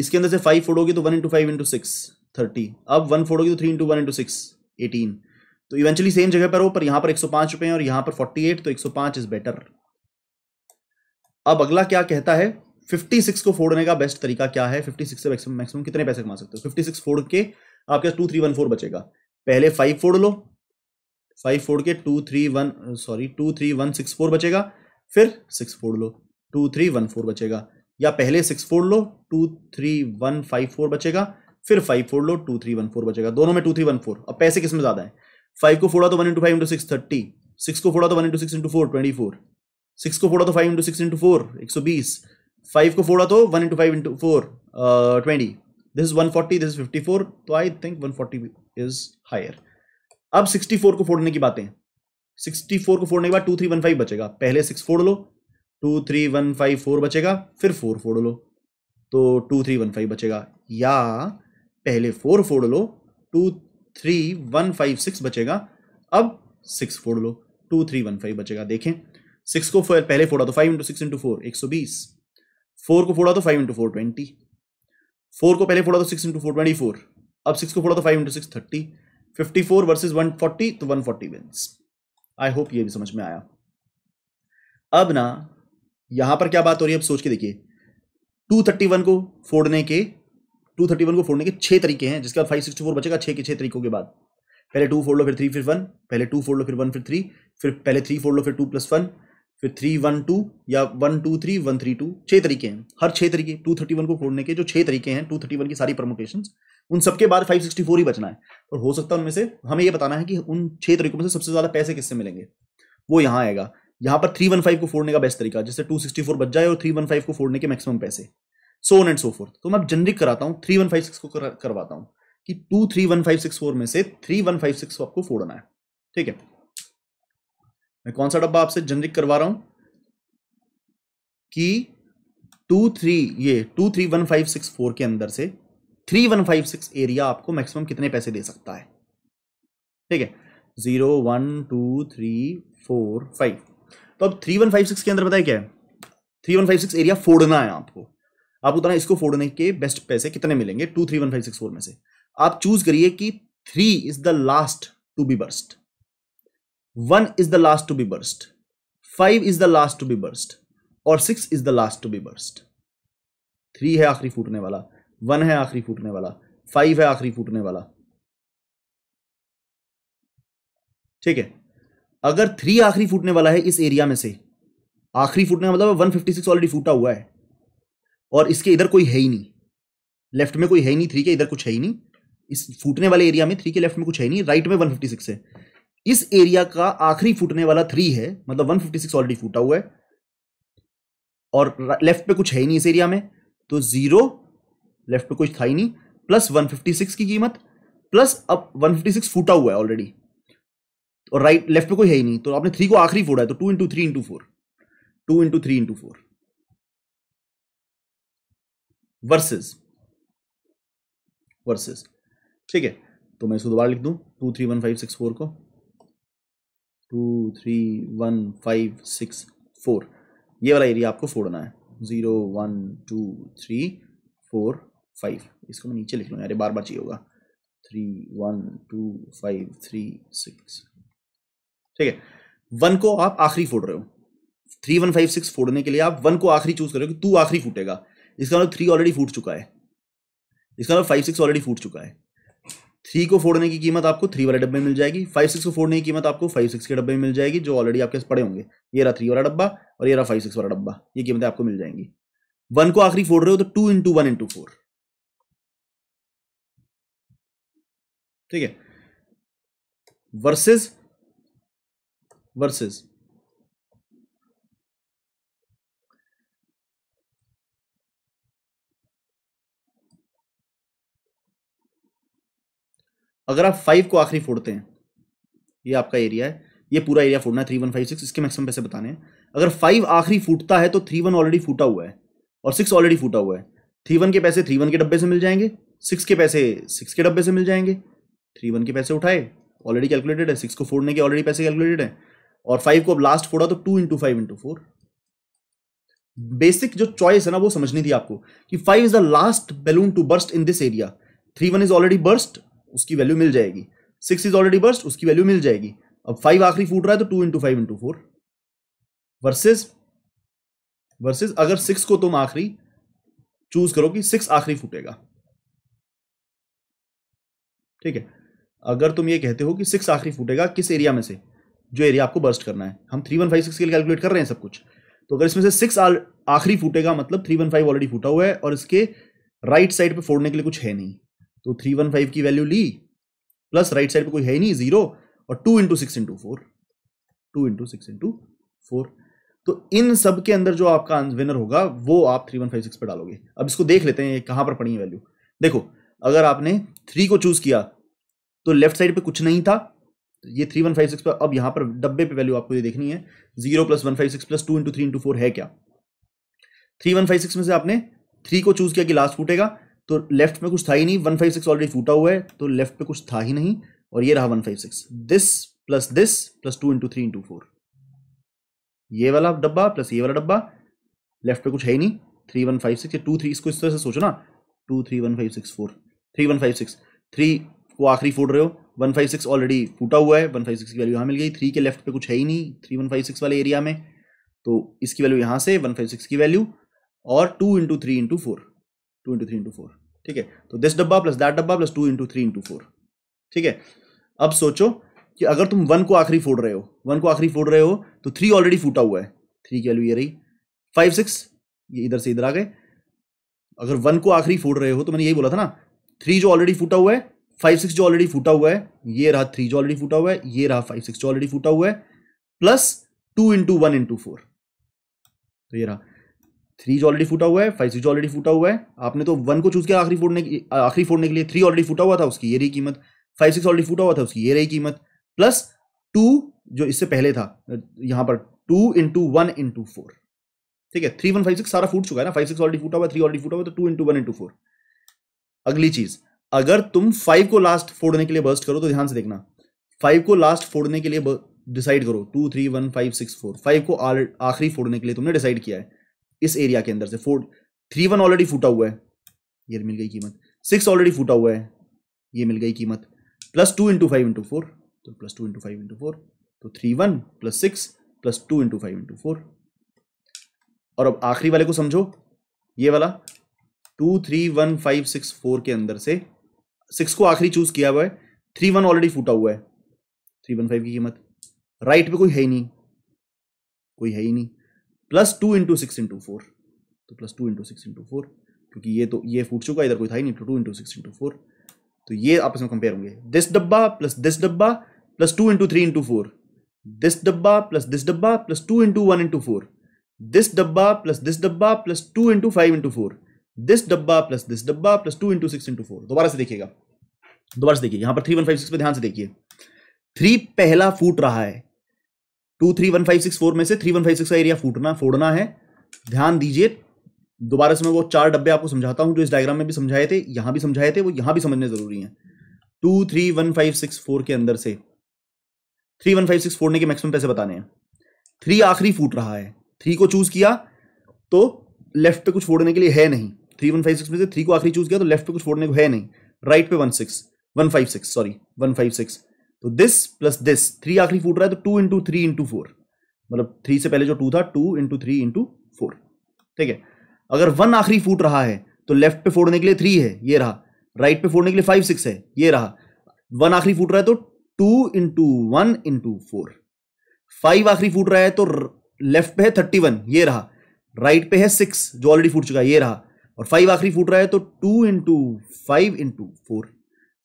इसके अंदर से फाइव फोड़ोगे तो one into five into six thirty अब वन फोड़ोगे तो three into one into six eighteen तो इवेंचुअली सेम जगह पर हो पर यहाँ पर एक सौ पाँच रुपये और यहाँ पर फोर्टी एट तो एक सौ पाँच इज बेटर अब अगला क्या कहता है फिफ्टी सिक्स को फोड़ने का बेस्ट तरीका क्या है फिफ्टी सिक्स से मैक्सिमम कितने पैसे कमा सकते हो फिफ्टी सिक्स फोड़ के आपके पास टू थ्री वन फोर बचेगा पहले फाइव फोड़ लो फाइव फोड़ के two three one sorry two three one six four बचेगा फिर सिक्स फोड़ लो टू थ्री वन फोर बचेगा या पहले सिक्स फोड़ लो two three one five four बचेगा फिर फाइव फोड़ लो टू थ्री वन फोर बचेगा दोनों में टू थ्री वन फोर अब पैसे किसमें ज़्यादा है फाइव को फोड़ा तो one into five into six thirty six को फोड़ा तो one into six into four twenty four six को फोड़ा तो five into six into four एक सौ बीस फाइव को फोड़ा तो one into five into four twenty this is one forty this is fifty four तो I think one forty is higher अब 64 को फोड़ने की बातें 64 को फोड़ने के बाद टू थ्री वन फाइव बचेगा पहले सिक्स फोड़ लो two three one five four बचेगा फिर फोर फोड़ लो तो टू थ्री वन फाइव बचेगा या पहले फोर फोड़ लो two three one five six बचेगा अब सिक्स फोड़ लो टू थ्री वन फाइव बचेगा देखें तो सिक्स तो को पहले फोड़ा तो five into six into four एक सौ बीस फोर को फोड़ा तो five into four twenty four को पहले फोड़ा तो six into four twenty four अब सिक्स को फोड़ा तो five into six thirty fifty four versus one forty तो one forty wins I hope ये भी समझ में आया अब ना यहां पर क्या बात हो रही है अब सोच के देखिए टू थर्टी वन को फोड़ने के टू थर्टी वन को फोड़ने के छह तरीके हैं जिसका फाइव सिक्सटी फोर बचेगा छह के छह तरीकों के बाद पहले टू फोड़ लो फिर थ्री फिर वन पहले टू फोड़ लो फिर वन फिर थ्री फिर पहले थ्री फोड़ लो फिर टू प्लस वन फिर थ्री वन टू या one two three one three two छह तरीके हैं हर छह तरीके टू थर्टी वन को फोड़ने के जो छह तरीके हैं टू थर्टी वन की सारी प्रमोटेशन उन सबके बाद 564 ही बचना है और हो सकता है उनमें से हमें ये बताना है कि उन छह तरीकों में से सबसे ज़्यादा पैसे किससे मिलेंगे वो यहाँ आएगा यहाँ पर 315 को फोड़ने का बेस्ट तरीका जिससे 264 बच जाए और 315 को फोड़ने के मैक्सिमम पैसे so on and so forth तो मैं जनरिक कराता हूँ सिक्स को कर, करवाता हूँ कि two three one five six four में से थ्री वन फाइव सिक्स को आपको फोड़ना है ठीक है मैं कौन सा डब्बा आपसे जनरिक करवा रहा हूं कि टू थ्री ये two three one five six four के अंदर से three one five six area आपको मैक्सिमम कितने पैसे दे सकता है ठीक है zero one two three four five तो अब थ्री वन फाइव सिक्स के अंदर बताए क्या है three one five six area फोड़ना है आपको आप उतना इसको फोड़ने के बेस्ट पैसे कितने मिलेंगे two three one five six four में से आप चूज करिए कि three is the last to be burst one is the last to be burst five is the last to be burst और six is the last to be burst three है आखिरी फूटने वाला वन है आखिरी फूटने वाला फाइव है आखिरी फूटने वाला ठीक है अगर थ्री आखिरी फूटने वाला है इस एरिया में से आखिरी फूटने मतलब वन फिफ्टी सिक्स ऑलरेडी फूटा हुआ है और इसके इधर कोई है ही नहीं लेफ्ट में कोई है ही नहीं थ्री के इधर कुछ है ही नहीं इस फूटने वाले एरिया में थ्री के लेफ्ट में कुछ है ही नहीं राइट में वन फिफ्टी सिक्स है इस एरिया का आखिरी फूटने वाला थ्री है मतलब वन फिफ्टी सिक्स ऑलरेडी फूटा हुआ है और लेफ्ट पे कुछ है ही नहीं इस एरिया में तो जीरो लेफ्ट पे कुछ था ही नहीं प्लस 156 की कीमत प्लस अब 156 फूटा हुआ है ऑलरेडी और राइट लेफ्ट पे कोई है ही नहीं तो आपने थ्री को आखिरी फोड़ा है तो two into three into four two into three into four versus versus ठीक है तो मैं इसको दोबारा लिख दू two three one five six four को two three one five six four ये वाला एरिया आपको फोड़ना है zero one two three four five इसको मैं नीचे लिख लूँ यार बार बार चाहिए होगा three one two five three six ठीक है वन को आप आखिरी फोड़ रहे हो थ्री वन फाइव सिक्स फोड़ने के लिए आप वन को आखिरी चूज कर रहे हो कि टू आखिरी फूटेगा इसका मतलब थ्री ऑलरेडी फूट चुका है इसका मतलब फाइव सिक्स ऑलरेडी फूट चुका है थ्री को फोड़ने की कीमत आपको थ्री वाले डब्बे में मिल जाएगी फाइव सिक्स को फोड़ने की कीमत आपको फाइव सिक्स के डब्बे में मिल जाएगी जो ऑलरेडी आपके पड़े होंगे ये रहा थ्री वाला डब्बा और ये रहा फाइव सिक्स वाला डब्बा ये कीमतें आपको मिल जाएंगी वन को आखिरी फोड़ रहे हो तो two into one into four ठीक है वर्सेस वर्सेस अगर आप फाइव को आखिरी फोड़ते हैं ये आपका एरिया है ये पूरा एरिया फोड़ना है थ्री वन फाइव सिक्स इसके मैक्सिमम पैसे बताने हैं अगर फाइव आखिरी फूटता है तो थ्री वन ऑलरेडी फूटा हुआ है और सिक्स ऑलरेडी फूटा हुआ है थ्री वन के पैसे थ्री वन के डब्बे से मिल जाएंगे सिक्स के पैसे सिक्स के डब्बे से मिल जाएंगे थ्री वन के पैसे उठाए ऑलरेडी कैलकुलेटेड है सिक्स को फोड़ने के ऑलरेडी पैसे कैलकुलेटेड है और फाइव को अब लास्ट फोड़ा तो two into five into four basic जो चॉइस है ना वो समझनी थी आपको कि five is the last balloon to burst in this area three one is already burst उसकी वैल्यू मिल जाएगी सिक्स इज ऑलरेडी बर्स्ट उसकी वैल्यू मिल जाएगी अब फाइव आखिरी फूट रहा है तो two into five into four versus versus अगर सिक्स को तुम आखिरी चूज करो कि सिक्स आखिरी फूटेगा ठीक है अगर तुम ये कहते हो कि सिक्स आखिरी फूटेगा किस एरिया में से जो एरिया आपको बर्स्ट करना है हम थ्री वन फाइव सिक्स के लिए कैलकुलेट कर रहे हैं सब कुछ तो अगर इसमें से सिक्स आखिरी फूटेगा मतलब थ्री वन फाइव ऑलरेडी फूटा हुआ है और इसके राइट साइड पे फोड़ने के लिए कुछ है नहीं तो थ्री वन फाइव की वैल्यू ली प्लस राइट साइड पे कोई है ही नहीं जीरो और two into six into four two into six into four तो इन सब के अंदर जो आपका विनर होगा वो आप थ्री वन फाइव सिक्स पर डालोगे अब इसको देख लेते हैं कहां पर पड़ी है वैल्यू देखो अगर आपने थ्री को चूज किया तो लेफ्ट साइड पे कुछ नहीं था तो ये थ्री वन फाइव सिक्स पर अब यहां पर डब्बे पे वैल्यू आपको ये देखनी है zero plus one five six plus two into three into four है क्या थ्री वन फाइव सिक्स में से आपने थ्री को चूज किया कि लास्ट फूटेगा तो लेफ्ट में कुछ था ही नहीं वन फाइव सिक्स ऑलरेडी फूटा हुआ है तो लेफ्ट पे कुछ था ही नहीं और ये रहा one five six this plus this plus two into three into four ये वाला डब्बा प्लस ये वाला डब्बा लेफ्ट पे कुछ है ही नहीं three one five six two three इसको इस तरह से सोचो ना two three one five six four three one five six three को आखिरी फोड़ रहे हो वन फाइव सिक्स ऑलरेडी फूटा हुआ है वन फाइव सिक्स की वैल्यू यहाँ मिल गई थ्री के लेफ्ट पे कुछ है ही नहीं थ्री वन फाइव सिक्स वाले एरिया में तो इसकी वैल्यू यहाँ से वन फाइव सिक्स की वैल्यू और two into three into four two into three into four ठीक है तो दिस डब्बा प्लस दैट डब्बा plus two into three into four ठीक है अब सोचो कि अगर तुम वन को आखिरी फोड़ रहे हो वन को आखिरी फोड़ रहे हो तो थ्री ऑलरेडी फूटा हुआ है थ्री की वैल्यू ये रही फाइव सिक्स ये इधर से इधर आ गए अगर वन को आखिरी फोड़ रहे हो तो मैंने यही बोला था ना थ्री जो ऑलरेडी फूटा हुआ है फाइव सिक्स जो ऑलरेडी फूटा हुआ है ये रहा थ्री जो ऑलरेडी फूटा हुआ है ये रहा फाइव सिक्स जो ऑलरेडी फूटा हुआ है plus two into one into four तो ये रहा थ्री जो ऑलरेडी फूटा हुआ है फाइव सिक्स जो ऑलरेडी फूटा हुआ है आपने तो वन को चूज किया आखिरी फोड़ने की आखिरी फोड़ने के लिए थ्री ऑलरेडी फूटा हुआ था उसकी ये रही कीमत फाइव सिक्स ऑलरेडी फूटा हुआ था उसकी ये रही कीमत प्लस टू जो इससे पहले था यहां पर two into one into four ठीक है थ्री वन फाइव सिक्स सारा फूट चुका है ना फाइव सिक्स ऑलरेडी फूटा हुआ थ्री ऑलरेडी फूटा हुआ तो two into one into four अगली चीज़ अगर तुम फाइव को लास्ट फोड़ने के लिए बर्स्ट करो तो ध्यान से देखना फाइव को लास्ट फोड़ने के लिए डिसाइड करो two three one five six four five को आखिरी फोड़ने के लिए तुमने डिसाइड किया है इस एरिया के अंदर से फोर थ्री वन ऑलरेडी फूटा हुआ है ये मिल गई कीमत सिक्स ऑलरेडी फूटा हुआ है ये मिल गई कीमत plus two into five into four तो plus two into five into four तो three one plus six plus two into five into four और अब आखिरी वाले को समझो ये वाला two three one five six four के अंदर से सिक्स को आखिरी चूज किया हुआ है थ्री वन ऑलरेडी फूटा हुआ है थ्री वन फाइव की कीमत राइट पे कोई है ही नहीं कोई है ही नहीं plus two into six into four तो plus two into six into four क्योंकि ये तो ये फूट चुका इधर कोई था ही नहीं two into six into four तो ये आपस में कंपेयर होंगे दिस डब्बा प्लस दिस डब्बा plus two into three into four this डब्बा प्लस दिस डब्बा plus two into one into four this डब्बा प्लस दिस डब्बा plus two into five into four this डब्बा प्लस दिस डब्बा plus two into six into four दोबारा से देखिएगा दोबारा से देखिए यहां पर थ्री वन फाइव सिक्स पे ध्यान से देखिए थ्री पहला फूट रहा है two three one five six four में से थ्री वन फाइव सिक्स का एरिया फूटना फोड़ना है ध्यान दीजिए दोबारा से मैं वो चार डब्बे आपको समझाता हूं जो इस डायग्राम में भी समझाए थे यहां भी समझाए थे वो यहां भी समझने जरूरी है two three one five six four के अंदर से थ्री वन फाइव सिक्स ने के मैक्सिमम पैसे बताने हैं थ्री आखिरी फूट रहा है थ्री को चूज किया तो लेफ्ट पे कुछ फोड़ने के लिए है नहीं थ्री वन फाइव सिक्स में से थ्री को आखिरी चूज किया तो लेफ्ट पे कुछ फोड़ने को है नहीं राइट पे one six one five six sorry one five six तो दिस प्लस दिस थ्री आखिरी फूट रहा है तो two into three into four मतलब थ्री से पहले जो टू था two into three into four ठीक है अगर वन आखिरी फूट रहा है तो लेफ्ट पे फोड़ने के लिए थ्री है ये रहा राइट पे फोड़ने के लिए फाइव सिक्स है ये रहा वन आखिरी फूट रहा है तो two into one into four five आखिरी फूट रहा है तो लेफ्ट पे है थर्टी वन ये रहा राइट पे है सिक्स जो ऑलरेडी फूट चुका है ये रहा और फाइव आखिरी फूट रहा है तो two into five into four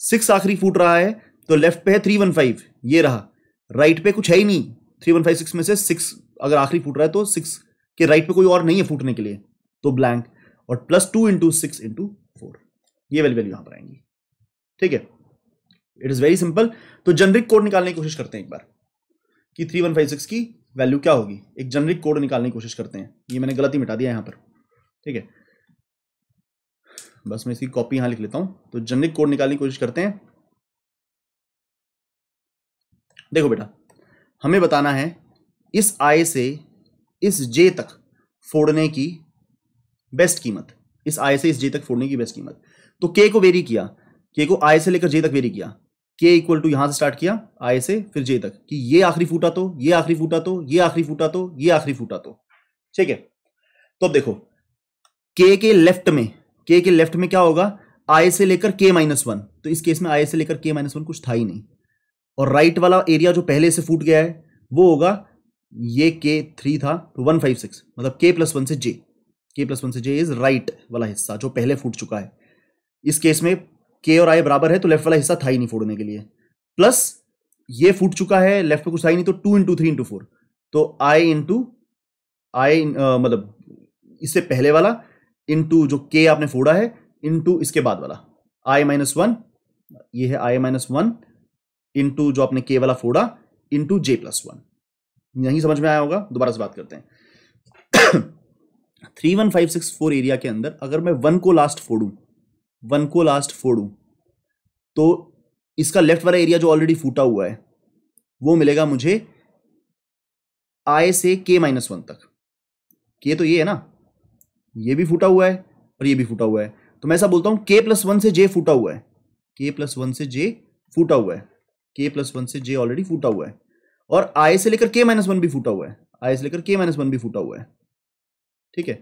six आखिरी फूट रहा है तो लेफ्ट पे है थ्री वन फाइव ये रहा राइट पे कुछ है ही नहीं थ्री वन फाइव सिक्स में से सिक्स अगर आखिरी फूट रहा है तो सिक्स के राइट पे कोई और नहीं है फूटने के लिए तो ब्लैंक और plus two into six into four ये वाली वैल्यू यहां पर आएंगी ठीक है इट इज वेरी सिंपल तो जनरिक कोड निकालने की कोशिश करते हैं एक बार कि थ्री वन फाइव सिक्स की वैल्यू क्या होगी एक जनरिक कोड निकालने की कोशिश करते हैं ये मैंने गलती मिटा दिया यहां पर ठीक है बस मैं इसकी कॉपी यहां लिख लेता हूं तो जनरिक कोड निकालने की कोशिश करते हैं देखो बेटा हमें बताना है इस आय से इस जे तक फोड़ने की बेस्ट कीमत इस आय से इस जे तक फोड़ने की बेस्ट कीमत तो के को वेरी किया के को आय से लेकर जे तक वेरी किया के इक्वल टू यहां से स्टार्ट किया आय से फिर जे तक कि ये आखिरी फूटा तो ये आखिरी फूटा तो ये आखिरी फूटा तो ये आखिरी फूटा तो ठीक है तो अब देखो के के लेफ्ट में के के लेफ्ट में क्या होगा आई से लेकर के माइनस वन तो इस केस में आई से लेकर के माइनस वन कुछ था ही नहीं और राइट वाला एरिया जो पहले से फूट गया है वो होगा ये के थ्री था तो वन फाइव सिक्स मतलब के प्लस वन से जे के प्लस वन से जे इज राइट वाला हिस्सा जो पहले फूट चुका है इस केस में के और आई बराबर है तो लेफ्ट वाला हिस्सा था ही नहीं फोड़ने के लिए प्लस ये फूट चुका है लेफ्ट में कुछ था ही नहीं तो two into three into four तो आई इंटू आई मतलब इससे पहले वाला इनटू जो के आपने फोड़ा है इनटू इसके बाद वाला आई माइनस वन ये है आई माइनस वन इंटू जो आपने के वाला फोड़ा इंटू जे प्लस वन यही समझ में आया होगा दोबारा से बात करते हैं three one five six four area के अंदर अगर मैं वन को लास्ट फोड़ू वन को लास्ट फोड़ू तो इसका लेफ्ट वाला एरिया जो ऑलरेडी फूटा हुआ है वो मिलेगा मुझे आई से के माइनस वन तक के तो ये है ना ये भी फूटा हुआ है और ये भी फूटा हुआ है तो मैं ऐसा बोलता हूं के प्लस वन से जे फूटा हुआ है के प्लस वन से जे फूटा हुआ है के प्लस वन से जे ऑलरेडी फूटा हुआ है और आई से लेकर के माइनस वन भी फूटा हुआ है आई से लेकर के माइनस वन भी फूटा हुआ है ठीक है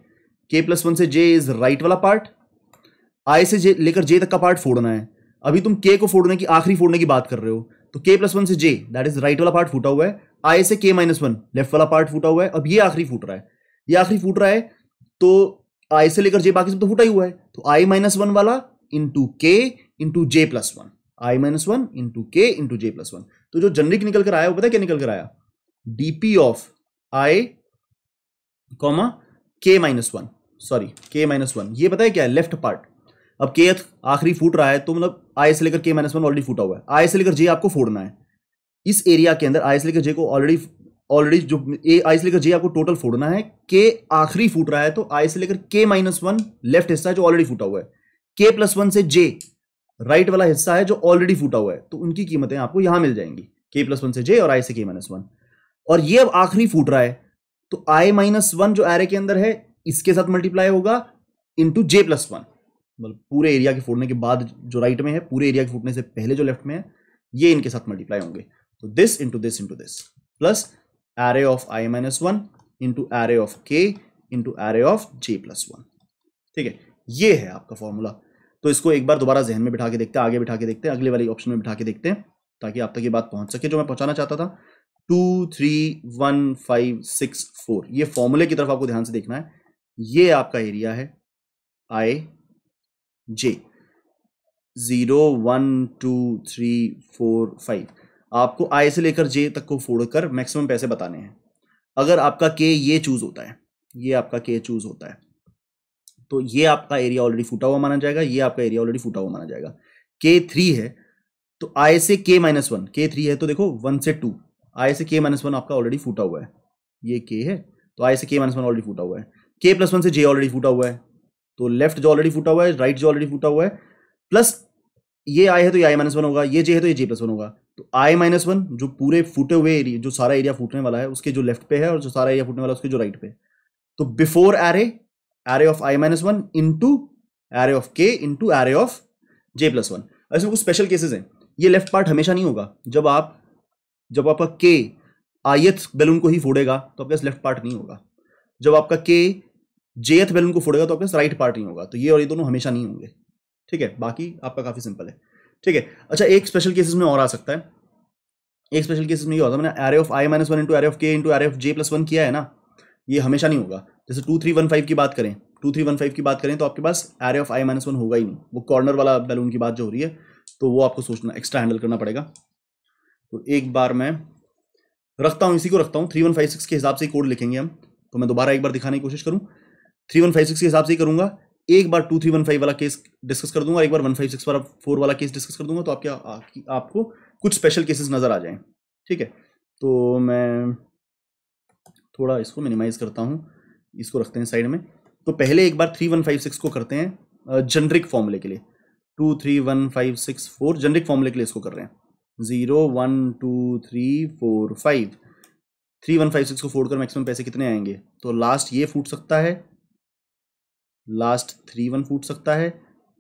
के प्लस वन से जे इज राइट वाला पार्ट आई से लेकर जे तक का पार्ट फोड़ना है अभी तुम के को फोड़ने की आखिरी फोड़ने की बात कर रहे हो तो के प्लस वन से जे दैट इज राइट वाला पार्ट फूटा हुआ है आई से के माइनस वन लेफ्ट वाला पार्ट फूटा हुआ है अब ये आखिरी फूट रहा है ये आखिरी फूट रहा है तो आई से लेकर जे बाकी सब तो फूटा ही हुआ है तो आई माइनस वन वाला into k into j plus one i minus one into k into j plus one तो जो जनरिक निकल कर आया वो पता क्या निकल कर आया DP of i comma k minus one sorry k minus one ये पता है क्या है लेफ्ट पार्ट अब के आखिरी फूट रहा है तो मतलब आई से लेकर के माइनस वन ऑलरेडी फूटा हुआ है आई से लेकर जे आपको फोड़ना है इस एरिया के अंदर आई से लेकर जे को ऑलरेडी ऑलरेडी जो ए आई से लेकर जे आपको टोटल फोड़ना है के आखिरी फूट रहा है तो आई से लेकर के माइनस वन लेफ्ट हिस्सा है जो ऑलरेडी फूटा हुआ है के प्लस वन से जे राइट वाला हिस्सा है जो ऑलरेडी फूटा हुआ है तो उनकी कीमतें आपको यहां मिल जाएंगी के प्लस वन से जे और आई से के माइनस वन और ये अब आखिरी फूट रहा है तो आई माइनस वन जो एरे के अंदर है इसके साथ मल्टीप्लाई होगा इंटू जे प्लस वन मतलब पूरे एरिया के फूटने के बाद जो राइट में है पूरे एरिया के फूटने से पहले जो लेफ्ट में है ये इनके साथ मल्टीप्लाई होंगे तो this into this into this plus array of i minus one into array of k into array of j plus one ठीक है ये है आपका फॉर्मूला तो इसको एक बार दोबारा जहन में बिठा के देखते हैं आगे बिठा के देखते हैं अगले वाली ऑप्शन में बिठा के देखते हैं ताकि आप तक ये बात पहुंच सके जो मैं पहुंचाना चाहता था two three one five six four ये फॉर्मूले की तरफ आपको ध्यान से देखना है ये आपका एरिया है i j zero one two three four five आपको आई से लेकर जे तक को फोड़ कर मैक्सिमम पैसे बताने हैं अगर आपका के ये चूज़ होता है ये आपका के चूज़ होता है तो ये आपका एरिया ऑलरेडी फूटा हुआ माना जाएगा ये आपका एरिया ऑलरेडी फूटा हुआ माना जाएगा के थ्री है तो आई से के माइनस वन के थ्री है तो देखो वन से टू आई से के माइनस वन आपका ऑलरेडी फूटा हुआ है ये के है तो आई से के माइनस वन ऑलरेडी फूटा हुआ है के प्लस वन से जे ऑलरेडी फूटा हुआ है तो लेफ्ट जो ऑलरेडी फूटा हुआ है राइट जो ऑलरेडी फूटा हुआ है प्लस ये आई है तो ये आई माइनस वन होगा ये जे है तो ये जे प्लस वन होगा तो आई माइनस वन जो पूरे फूटे हुए एरिया जो सारा एरिया फूटने वाला है उसके जो लेफ्ट पे है और जो सारा एरिया फूटने वाला है उसके जो राइट पे है तो before array array of i minus one into array of k into array of j plus one ऐसे कुछ स्पेशल केसेस हैं ये लेफ्ट पार्ट हमेशा नहीं होगा जब आप जब आपका के आयथ बैलून को ही फोड़ेगा तो आपके पास लेफ्ट पार्ट नहीं होगा जब आपका के जेथ बैलून को फोड़ेगा तो आपके पास राइट पार्ट नहीं होगा तो ये और ये दोनों हमेशा नहीं होंगे ठीक है बाकी आपका काफ़ी सिंपल है ठीक है अच्छा एक स्पेशल केसेस में और आ सकता है एक स्पेशल केसेस में ये होता है मैंने array of i minus one into array of k into array of j plus one किया है ना ये हमेशा नहीं होगा जैसे टू थ्री वन फाइव की बात करें टू थ्री वन फाइव की बात करें तो आपके पास array of i minus one होगा ही नहीं वो कॉर्नर वाला बैलून की बात जो हो रही है तो वो आपको सोचना एक्स्ट्रा हैंडल करना पड़ेगा तो एक बार मैं रखता हूँ इसी को रखता हूँ थ्री वन फाइव सिक्स के हिसाब से कोड लिखेंगे हम तो मैं दोबारा एक बार दिखाने की कोशिश करूँ थ्री वन फाइव सिक्स के हिसाब से ही करूँगा एक बार टू थ्री वन फाइव वाला केस डिस्कस कर दूंगा एक बार वन फाइव सिक्स वाला फोर वाला केस डिस्कस कर दूंगा तो आपके आपको कुछ स्पेशल केसेस नज़र आ जाए ठीक है तो मैं थोड़ा इसको मिनिमाइज करता हूँ इसको रखते हैं साइड में तो पहले एक बार थ्री वन फाइव सिक्स को करते हैं जनरिक फॉर्मूले के लिए two three one five six four generic फॉर्मूले के लिए इसको कर रहे हैं zero one two three four five three one five six को फोड़ कर मैक्सिमम पैसे कितने आएंगे तो लास्ट ये फूट सकता है लास्ट थ्री वन फूट सकता है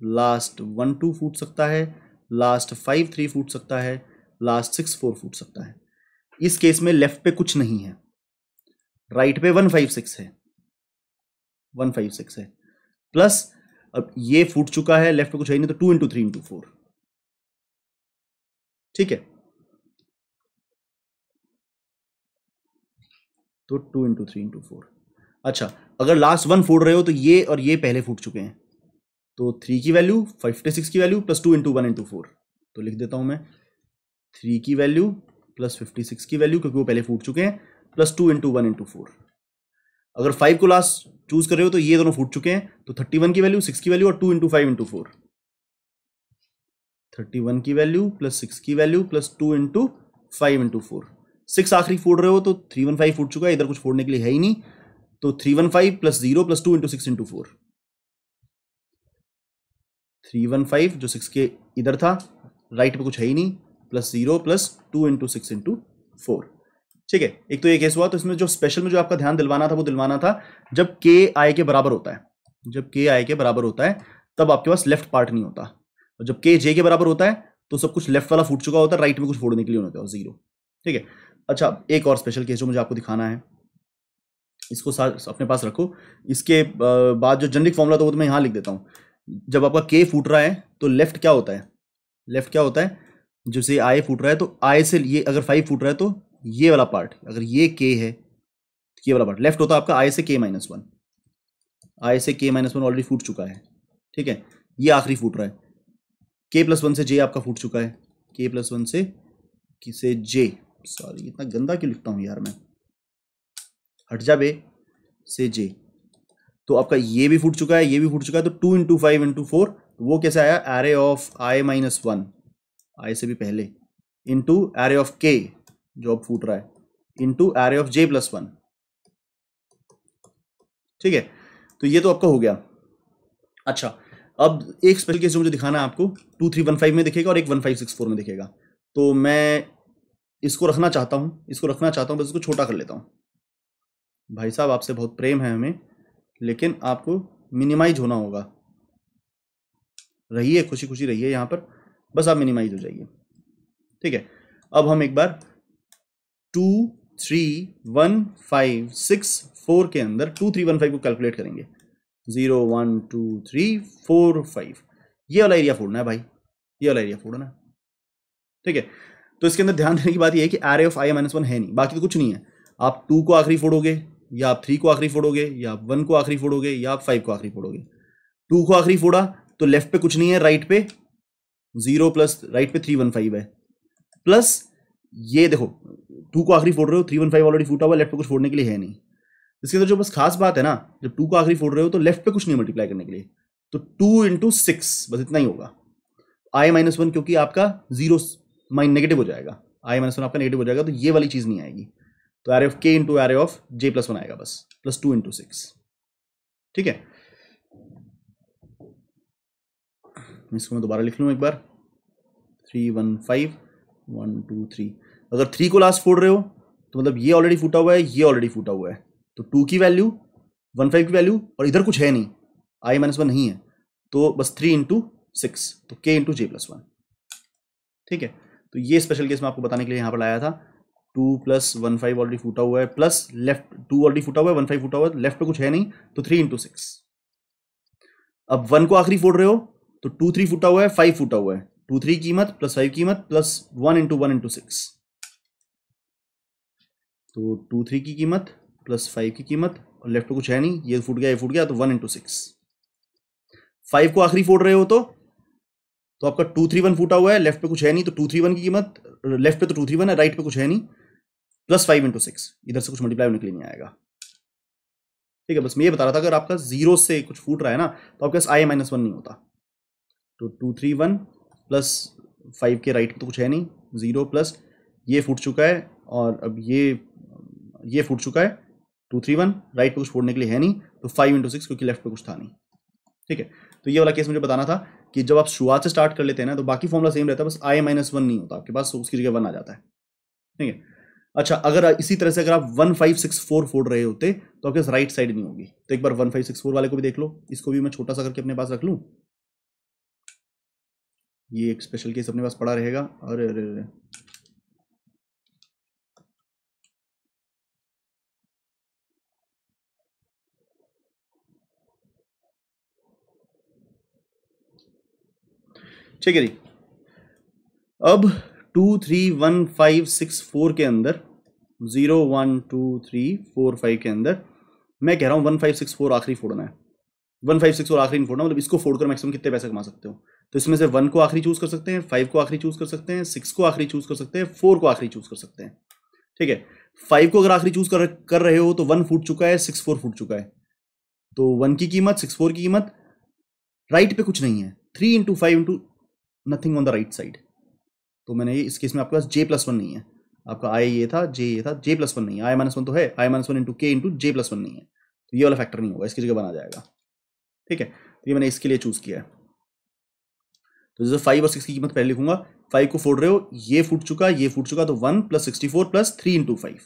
लास्ट वन टू फूट सकता है लास्ट फाइव थ्री फूट सकता है लास्ट सिक्स फोर फूट सकता है इस केस में लेफ्ट पे कुछ नहीं है राइट पे वन फाइव सिक्स है वन फाइव सिक्स है प्लस अब ये फूट चुका है लेफ्ट पे कुछ है नहीं तो two into three into four ठीक है तो two into three into four अच्छा अगर लास्ट वन फूट रहे हो तो ये और ये पहले फूट चुके हैं तो थ्री की वैल्यू फिफ्टी सिक्स की value plus two into one into four तो लिख देता हूं मैं थ्री की वैल्यू प्लस फिफ्टी सिक्स की वैल्यू क्योंकि वो पहले फूट चुके हैं plus two into one into four अगर फाइव को लास्ट चूज कर रहे हो तो ये दोनों फूट चुके हैं तो थर्टी वन की वैल्यू सिक्स की वैल्यू और two into five into four thirty one की वैल्यू प्लस सिक्स की value plus two into five into four six आखिरी फोड़ रहे हो तो थ्री वन फाइव फूट चुका है इधर कुछ फोड़ने के लिए है ही नहीं तो three one five plus zero plus two into six into four three one five जो सिक्स के इधर था राइट पे कुछ है ही नहीं plus zero plus two into six into four ठीक है एक तो ये केस हुआ तो इसमें जो स्पेशल में जो आपका ध्यान दिलवाना था वो दिलवाना था जब के आई के बराबर होता है जब के आई के बराबर होता है तब आपके पास लेफ्ट पार्ट नहीं होता और जब के जे के बराबर होता है तो सब कुछ लेफ्ट वाला फूट चुका होता है राइट में कुछ फोड़ने के लिए होता है जीरो ठीक है अच्छा एक और स्पेशल केस जो मुझे आपको दिखाना है इसको साथ अपने पास रखो इसके बाद जो जनरिक फॉर्मूला था वो तो मैं यहाँ लिख देता हूँ जब आपका के फूट रहा है तो लेफ्ट क्या होता है लेफ्ट क्या होता है जब से आए फूट रहा है तो आए से ये अगर फाइव फूट रहा है तो ये वाला पार्ट अगर ये के है तो ये वाला पार्ट लेफ्ट होता है आपका आए से के माइनस वन आए से के माइनस वन ऑलरेडी फूट चुका है ठीक है ये आखिरी फूट रहा है के प्लस वन से जे आपका फूट चुका है के प्लस वन से किसे जे सॉरी इतना गंदा क्यों लिखता हूँ यार मैं हट जा बे से जे तो आपका ये भी फूट चुका है ये भी फूट चुका है तो two into five into four वो कैसे आया array of i minus one i से भी पहले इंटू एरे ऑफ के जो अब फूट रहा है into array of j plus one ठीक है तो ये तो आपका हो गया अच्छा अब एक स्पेशल केस जो मुझे दिखाना है आपको टू थ्री वन फाइव में दिखेगा और एक वन फाइव सिक्स फोर में दिखेगा तो मैं इसको रखना चाहता हूं इसको रखना चाहता हूँ बस इसको छोटा कर लेता हूँ भाई साहब आपसे बहुत प्रेम है हमें लेकिन आपको मिनिमाइज होना होगा रहिए खुशी खुशी रहिए यहाँ पर बस आप मिनिमाइज हो जाइए ठीक है अब हम एक बार two three one five six four के अंदर टू थ्री वन फाइव को कैलकुलेट करेंगे zero one two three four five ये वाला एरिया फोड़ना है भाई ये वाला एरिया फोड़ना है ठीक है तो इसके अंदर ध्यान देने की बात यह है कि array of i minus one है नहीं बाकी तो कुछ नहीं है आप टू को आखिरी फोड़ोगे या आप थ्री को आखिरी फोड़ोगे या आप वन को आखिरी फोड़ोगे या आप फाइव को आखिरी फोड़ोगे टू को आखिरी फोड़ा तो लेफ्ट पे कुछ नहीं है राइट पे जीरो प्लस राइट पे थ्री वन फाइव है प्लस ये देखो टू को आखिरी फोड़ रहे हो थ्री वन फाइव ऑलरेडी फूटा हुआ लेफ्ट पे कुछ फोड़ने के लिए है नहीं इसके अंदर जो बस खास बात है ना जब टू को आखिरी फोड़ रहे हो तो लेफ्ट पे कुछ नहीं मल्टीप्लाई करने के लिए तो टू इंटू सिक्स बस इतना ही होगा आई माइनस वन क्योंकि आपका जीरो माइन नेगेटिव हो जाएगा आई माइनस वन आपका नेगेटिव हो जाएगा तो ये वाली चीज़ नहीं आएगी तो array of k into array of j plus one आएगा बस प्लस टू इंटू सिक्स ठीक है इसको मैं दोबारा लिख लू एक बार three one five one two three अगर थ्री को लास्ट फोड़ रहे हो तो मतलब ये ऑलरेडी फूटा हुआ है ये ऑलरेडी फूटा हुआ है तो टू की वैल्यू वन फाइव की वैल्यू और इधर कुछ है नहीं आई माइनस वन नहीं है तो बस थ्री इंटू सिक्स तो के इंटू जे प्लस वन ठीक है तो ये स्पेशल केस मैं आपको बताने के लिए यहाँ पर लाया था two plus one five already फूटा हुआ है प्लस लेफ्ट टू ऑलरेडी फूटा हुआ है वन फाइव फूटा हुआ है लेफ्ट पे कुछ है नहीं तो थ्री इंटू सिक्स अब वन को आखिरी फोड़ रहे हो तो टू थ्री फूटा हुआ है फाइव फूटा हुआ है टू थ्री कीमत प्लस फाइव कीमत plus one into one into six तो टू थ्री की कीमत प्लस फाइव की कीमत और लेफ्ट पे कुछ है नहीं ये फूट गया ये फूट गया तो वन इंटू सिक्स फाइव को आखिरी फोड़ रहे हो तो तो आपका टू थ्री वन फूटा हुआ है लेफ्ट पे कुछ है नहीं तो टू थ्री वन की कीमत लेफ्ट पे तो टू थ्री वन है राइट पे कुछ है नहीं प्लस फाइव इंटू सिक्स इधर से कुछ मल्टीप्लाई होने के लिए नहीं आएगा ठीक है बस मैं ये बता रहा था अगर आपका जीरो से कुछ फूट रहा है ना तो आपके पास आई माइनस वन नहीं होता तो two three one plus five के राइट तो कुछ है नहीं ज़ीरो प्लस ये फूट चुका है और अब ये ये फूट चुका है टू थ्री वन राइट पे कुछ फोड़ने के लिए है नहीं तो फाइव इंटू सिक्स क्योंकि लेफ्ट पे कुछ था नहीं ठीक है तो ये वाला केस मुझे बताना था कि जब आप शुरुआत से स्टार्ट कर लेते हैं ना तो बाकी फॉर्मूला सेम रहता है बस आई माइनस वन नहीं होता आपके पास उसकी जगह वन आ जाता है ठीक है अच्छा अगर इसी तरह से अगर आप वन फाइव सिक्स फोर फोड़ रहे होते तो आपके पास राइट साइड नहीं होगी तो एक बार वन फाइव सिक्स फोर वाले को भी देख लो इसको भी मैं छोटा सा करके अपने पास रख लूँ ये एक स्पेशल केस अपने पास पड़ा रहेगा अरे अरे अरे ठीक है जी अब two three one five six four के अंदर zero one two three four five के अंदर मैं कह रहा हूँ वन फाइव सिक्स फोर आखिरी फोड़ना है वन फाइव सिक्स फोर आखिरी फोड़ना मतलब इसको फोड़कर मैक्सिमम कितने पैसे कमा सकते हो तो इसमें से वन को आखिरी चूज़ कर सकते हैं फाइव को आखिरी चूज़ कर सकते हैं सिक्स को आखिरी चूज़ कर सकते हैं फोर को आखिरी चूज़ कर सकते हैं ठीक है फाइव को अगर आखिरी चूज़ कर कर रहे हो तो वन फूट चुका है सिक्स फोर फूट चुका है तो वन की कीमत सिक्स फोर की कीमत राइट पे कुछ नहीं है three into five into nothing on the right side तो मैंने ये इस केस में आपके पास जे प्लस वन नहीं है आपका आई ये था जे ये था जे प्लस वन नहीं है आई माइनस वन तो है i minus one into k into j plus one नहीं है तो ये वाला फैक्टर नहीं होगा इसकी जगह बना जाएगा ठीक है तो ये मैंने इसके लिए चूज़ किया है तो जैसे फाइव और सिक्स की कीमत पहले लिखूंगा फाइव को फोड़ रहे हो ये फूट चुका ये फूट चुका तो one plus sixty four plus three into five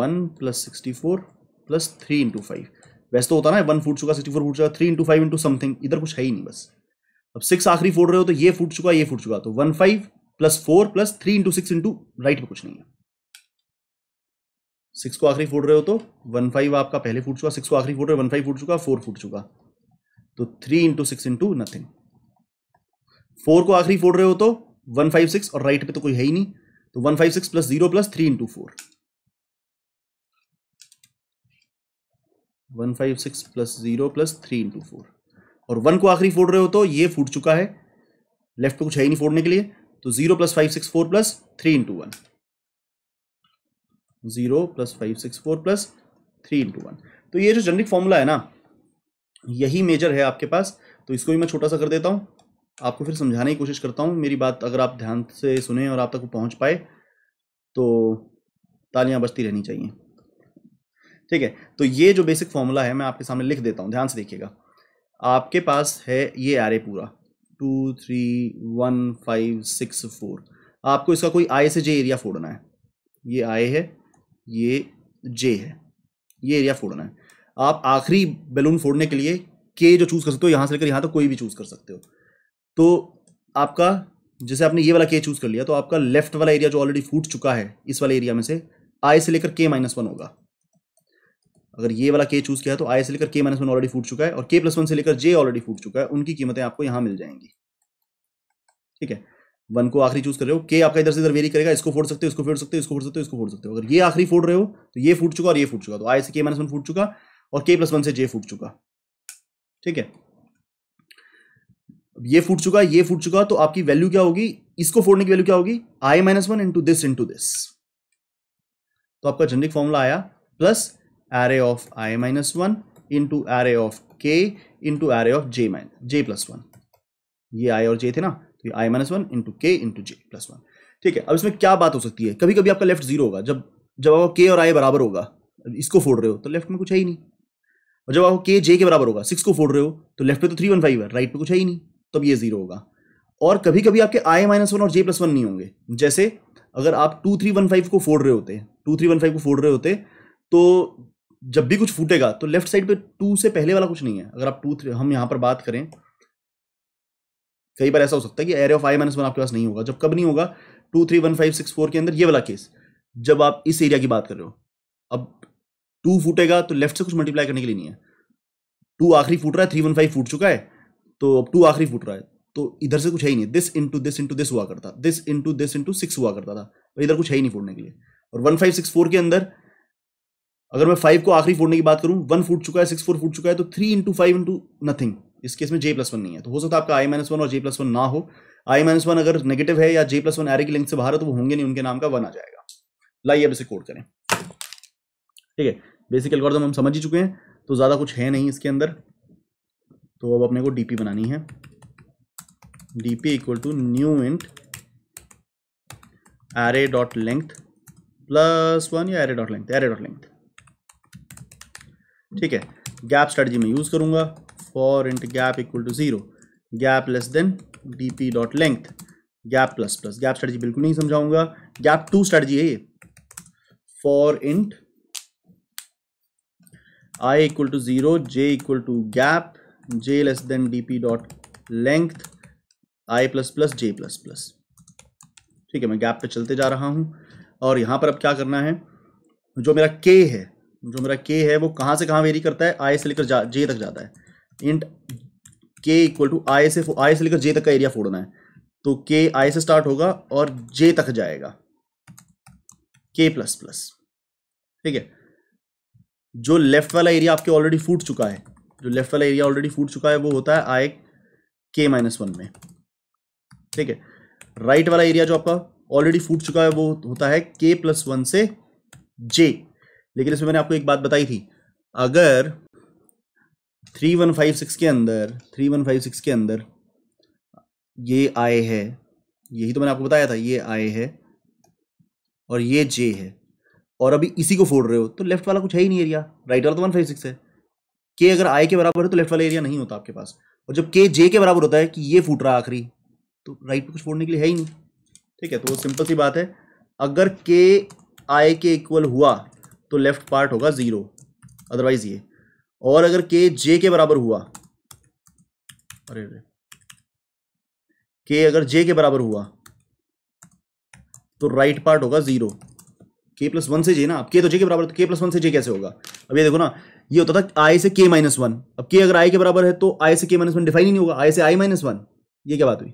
one plus sixty four plus three into five वैसे तो होता ना वन फूट चुका सिक्सटी फोर फूट चुका three into five into something इधर कुछ है ही नहीं बस अब सिक्स आखिरी फोड़ रहे हो तो ये फूट चुका ये फूट चुका तो one five plus four plus three into six into right में कुछ नहीं है सिक्स को आखिरी फोड़ रहे हो तो वन फाइव आपका पहले फूट चुका सिक्स को आखिरी फोड़ रहे वन फाइव फूट चुका फोर फूट चुका तो three into six into nothing four को आखिरी फोड़ रहे हो तो वन फाइव सिक्स और राइट पे तो कोई है ही नहीं तो one five six plus zero plus three into four one five six plus zero plus three into four और वन को आखिरी फोड़ रहे हो तो ये फूट चुका है लेफ्ट पे कुछ है ही नहीं फोड़ने के लिए तो zero plus five six four plus three into one zero plus five six four plus three into one तो ये जो जनरिक फॉर्मूला है ना यही मेजर है आपके पास तो इसको भी मैं छोटा सा कर देता हूँ आपको फिर समझाने की कोशिश करता हूँ मेरी बात अगर आप ध्यान से सुने और आप तक पहुँच पाए तो तालियाँ बजती रहनी चाहिए ठीक है तो ये जो बेसिक फॉर्मूला है मैं आपके सामने लिख देता हूँ ध्यान से देखिएगा आपके पास है ये आर पूरा two three one five six four आपको इसका कोई आई से जे एरिया फोड़ना है ये आई है ये जे है ये एरिया फोड़ना है आप आखिरी बैलून फोड़ने के लिए के जो चूज़ कर सकते हो यहाँ से लेकर यहाँ तक तो कोई भी चूज़ कर सकते हो तो आपका जैसे आपने ये वाला के चूज़ कर लिया तो आपका लेफ्ट वाला एरिया जो ऑलरेडी फूट चुका है इस वाले एरिया में से आई से लेकर के माइनस वन होगा अगर ये वाला के चूज किया है तो आई से लेकर के माइनस वन ऑलरेडी फूट चुका है और के प्लस वन से लेकर जे ऑलरेडी फूट चुका है उनकी कीमतें आपको यहां मिल जाएंगी ठीक है वन को आखिरी चूज कर रहे हो के आपका इधर से इधर वेरी करेगा इसको फोड़ सकते हो इसको फोड़ सकते हो इसको फोड़ सकते हो इसको फोड़ सकते हो अगर ये आखिरी फोड़ रहे हो तो ये फूट चुका और ये फूट चुका तो आई से के माइनस वन फूट चुका और के प्लस वन से जे फूट चुका ठीक है ये फूट चुका ये फूट चुका तो आपकी वैल्यू क्या होगी इसको फोड़ने की वैल्यू क्या होगी i minus one into this into this तो आपका जेनरिक फॉर्मूला आया plus array of i minus 1 into array of k into array of j minus j plus one ये i और j थे ना तो ये i minus one into k into j plus one ठीक है अब इसमें क्या बात हो सकती है कभी कभी आपका लेफ्ट जीरो होगा जब जब आपको k और i बराबर होगा इसको फोड़ रहे हो तो लेफ्ट में कुछ है ही नहीं और जब आपको के जे के बराबर होगा सिक्स को फोड़ रहे हो तो लेफ्ट में तो थ्री वन फाइव है राइट में कुछ है ही नहीं तब ये जीरो होगा और कभी कभी आपके i माइनस वन और जे प्लस वन नहीं होंगे जैसे अगर आप टू थ्री वन फाइव को फोड़ रहे होते टू थ्री वन फाइव को फोड़ रहे होते तो जब भी कुछ फूटेगा तो लेफ्ट साइड पे टू से पहले वाला कुछ नहीं है अगर आप टू थ्री हम यहाँ पर बात करें कई बार ऐसा हो सकता है कि array of i minus one आपके पास नहीं होगा जब कब नहीं होगा two three one five six four के अंदर ये वाला केस जब आप इस एरिया की बात कर रहे हो अब टू फूटेगा तो लेफ्ट से कुछ मल्टीप्लाई करने के लिए नहीं है टू आखिरी फूट रहा है थ्री वन फाइव फूट चुका है तो अब टू आखिरी फूट रहा है तो इधर से कुछ है ही नहीं this into this into this हुआ करता this into this into six हुआ करता था इधर कुछ है ही नहीं फूटने के लिए और वन फाइव सिक्स फोर के अंदर अगर मैं फाइव को आखिरी फोड़ने की बात करूँ वन फूट चुका है सिक्स फोर फूट चुका है तो three into five into nothing इस केस में जे प्लस वन नहीं है तो हो सकता है आपका आई माइनस वन और जे प्लस वन ना हो आई माइनस वन अगर नेगेटिव है या जे प्लस वन एरे की लेंथ से बाहर है तो वो होंगे नहीं उनके नाम का वन आ जाएगा लाइए अब इसे कोड करें ठीक है बेसिक एल्गोरिथम हम समझ ही चुके हैं तो ज़्यादा कुछ है नहीं इसके अंदर तो अब अपने को डीपी बनानी है DP equal to new int array dot length plus one या array dot length array dot length ठीक है गैप स्ट्रेटजी में यूज़ करूंगा for int gap equal to zero gap less than D P dot length gap plus plus gap strategy बिल्कुल नहीं समझाऊंगा gap to strategy है ये for int i equal to zero j equal to gap j less than D P dot length i plus plus j plus plus ठीक है मैं gap पे चलते जा रहा हूं और यहां पर अब क्या करना है जो मेरा के है जो मेरा के है वो कहाँ से कहाँ वेरी करता है आई से लेकर जा जे तक जाता है इंट के इक्वल टू आई से आई से लेकर जे तक का एरिया फोड़ना है तो के आई से स्टार्ट होगा और जे तक जाएगा के प्लस प्लस ठीक है जो लेफ्ट वाला एरिया आपके ऑलरेडी फूट चुका है जो लेफ्ट वाला एरिया ऑलरेडी फूट चुका है वो होता है आई के माइनस वन में ठीक है राइट वाला एरिया जो आपका ऑलरेडी फूट चुका है वो होता है के प्लस वन से जे लेकिन इसमें मैंने आपको एक बात बताई थी अगर थ्री वन फाइव सिक्स के अंदर थ्री वन फाइव सिक्स के अंदर ये आए है यही तो मैंने आपको बताया था ये आए है और ये जे है और अभी इसी को फोड़ रहे हो तो लेफ्ट वाला कुछ है ही नहीं एरिया राइट वाला तो वन फाइव सिक्स है के अगर आय के बराबर है तो लेफ्ट वाला एरिया नहीं होता आपके पास और जब के जे के बराबर होता है कि ये फूट रहा आखिरी तो राइट पे कुछ फोड़ने के लिए है ही नहीं ठीक है तो वो सिंपल सी बात है अगर के आय के इक्वल हुआ तो लेफ्ट पार्ट होगा ज़ीरो अदरवाइज ये और अगर के जे के बराबर हुआ अरे अरे के अगर जे के बराबर हुआ तो राइट पार्ट होगा ज़ीरो के प्लस वन से जे ना अब के तो जे के बराबर तो के प्लस वन से जे कैसे होगा अब ये देखो ना ये होता था आई से के माइनस वन अब के अगर आई के बराबर है तो आई से के माइनस वन डिफाइन ही नहीं होगा आई से आई माइनस वन ये क्या बात हुई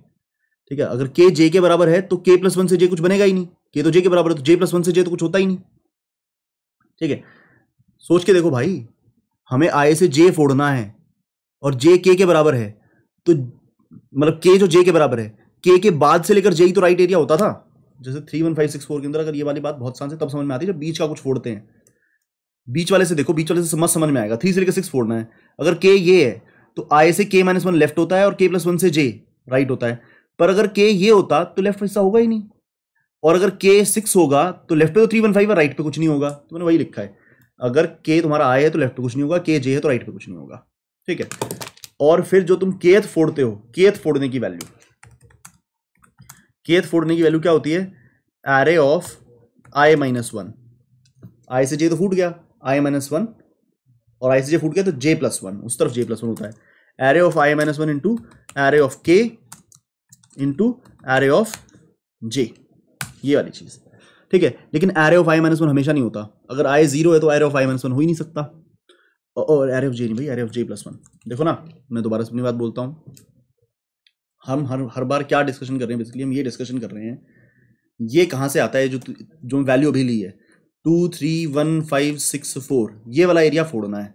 ठीक है अगर के जे के बराबर है तो के प्लस वन से जे कुछ बनेगा ही नहीं के तो जे के बराबर है तो जे प्लस वन से जे तो कुछ होता ही नहीं ठीक है सोच के देखो भाई हमें आई से जे फोड़ना है और जे के के बराबर है तो मतलब के जो जे के बराबर है के के बाद से लेकर जे ही तो राइट एरिया होता था जैसे three one five six four के अंदर अगर ये वाली बात बहुत सांस है तब समझ में आती है जब बीच का कुछ फोड़ते हैं बीच वाले से देखो बीच वाले से मत समझ में आएगा थ्री से लेकर सिक्स फोड़ना है अगर के ये है तो आई से के माइनस वन लेफ्ट होता है और के प्लस वन से जे राइट होता है पर अगर के ये होता तो लेफ्ट हिस्सा होगा ही नहीं और अगर के सिक्स होगा तो लेफ्ट पे तो थ्री वन फाइव है राइट पे कुछ नहीं होगा तो मैंने वही लिखा है अगर के तुम्हारा आए है तो लेफ्ट पे कुछ नहीं होगा के जे है तो राइट पे कुछ नहीं होगा ठीक है और फिर जो तुम केथ फोड़ते हो केथ फोड़ने की वैल्यू केथ फोड़ने की वैल्यू क्या होती है array of i minus one i से जे तो फूट गया आई माइनस वन और आई से जे फूट गया तो जे प्लस वन उस तरफ जे प्लस वन होता है array of i minus one into array of k into array of j ये वाली चीज़ ठीक है लेकिन array of i minus one हमेशा नहीं होता अगर आई जीरो है तो array of i minus one हो ही नहीं सकता और एरे ऑफ जे नहीं भाई array of j plus one देखो ना मैं दोबारा अपनी बात बोलता हूँ हम हर हर बार क्या डिस्कशन कर रहे हैं बेसिकली हम ये डिस्कशन कर रहे हैं ये कहाँ से आता है जो जो वैल्यू अभी ली है two three one five six four ये वाला एरिया फोड़ना है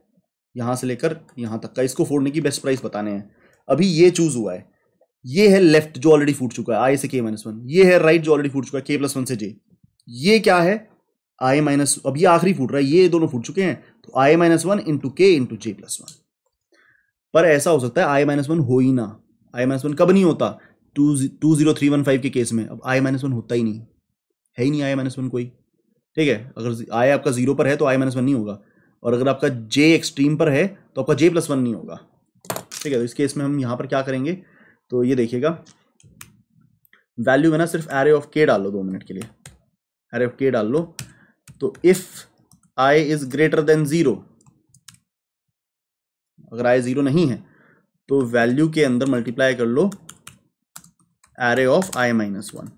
यहाँ से लेकर यहाँ तक का इसको फोड़ने की बेस्ट प्राइस बताने हैं अभी ये चूज़ हुआ है ये है लेफ्ट जो ऑलरेडी फूट चुका है आई से के माइनस वन ये है राइट जो ऑलरेडी फूट चुका है के प्लस वन से जे ये क्या है आई माइनस अब ये आखिरी फूट रहा है ये दोनों फूट चुके हैं तो i minus one into k into j plus one पर ऐसा हो सकता है आई माइनस वन हो ही ना आई माइनस वन कब नहीं होता two two zero three one five के केस में अब आई माइनस वन होता ही नहीं है ही नहीं आई माइनस वन कोई ठीक है अगर आई आपका जीरो पर है तो आई माइनस वन नहीं होगा और अगर आपका जे एक्सट्रीम पर है तो आपका जे प्लस वन नहीं होगा ठीक है तो इस केस में हम यहाँ पर क्या करेंगे तो ये देखिएगा वैल्यू में ना सिर्फ एरे ऑफ के डाल लो दो मिनट के लिए एरे ऑफ के डाल लो तो if i is greater than zero अगर आई जीरो नहीं है तो वैल्यू के अंदर मल्टीप्लाई कर लो array of i minus one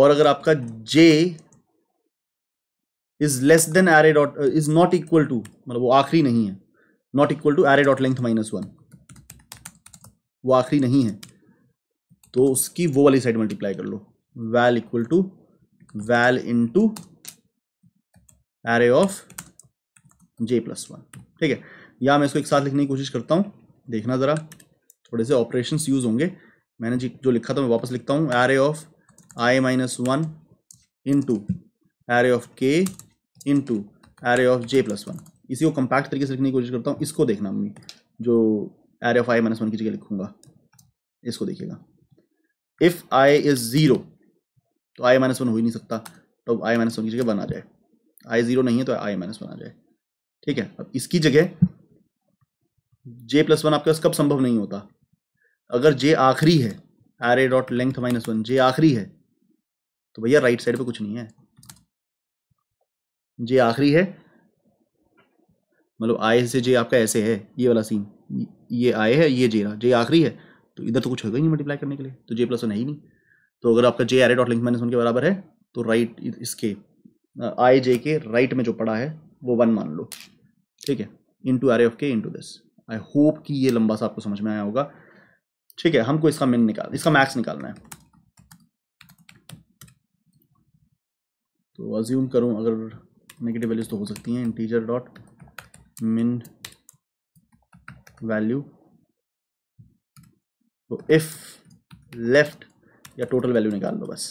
और अगर आपका j is less than array dot is not equal to मतलब वो आखिरी नहीं है not equal to array dot length minus one वो आखिरी नहीं है तो उसकी वो वाली साइड मल्टीप्लाई कर लो val equal to val into array of j plus one ठीक है या मैं इसको एक साथ लिखने की कोशिश करता हूँ देखना ज़रा थोड़े से ऑपरेशन यूज़ होंगे मैंने जी जो लिखा था मैं वापस लिखता हूँ array of i minus one into array of k into array of j plus one इसी को कम्पैक्ट तरीके से लिखने की कोशिश करता हूँ इसको देखना मम्मी जो array of i minus one की जगह लिखूंगा इसको देखिएगा इफ़ आई इज़ ज़ीरो तो आई माइनस वन हो ही नहीं सकता तो आई माइनस वन की जगह बना जाए आई ज़ीरो नहीं है तो आई माइनस वन आ जाए ठीक है अब इसकी जगह जे प्लस वन आपके पास कब संभव नहीं होता अगर जे आखिरी है array dot length minus one j आखिरी है तो भैया राइट साइड पे कुछ नहीं है जे आखिरी है मतलब आए से जे आपका ऐसे है ये वाला सीन ये आए है ये जे रहा जे आखिरी है तो इधर तो कुछ होगा ही नहीं मल्टीप्लाई करने के लिए तो जे प्लस वन है ही नहीं तो अगर आपका j array dot length minus one के बराबर है तो राइट इसके आई जे के राइट में जो पड़ा है वो वन मान लो ठीक है इन to array of k into this I hope कि ये लंबा सा आपको समझ में आया होगा ठीक है हमको इसका मिन निकाल इसका मैक्स निकालना है तो अज्यूम करूँ अगर नेगेटिव वैल्यूज तो हो सकती हैं इंटीजर डॉट min वैल्यू तो इफ लेफ्ट या टोटल वैल्यू निकाल लो बस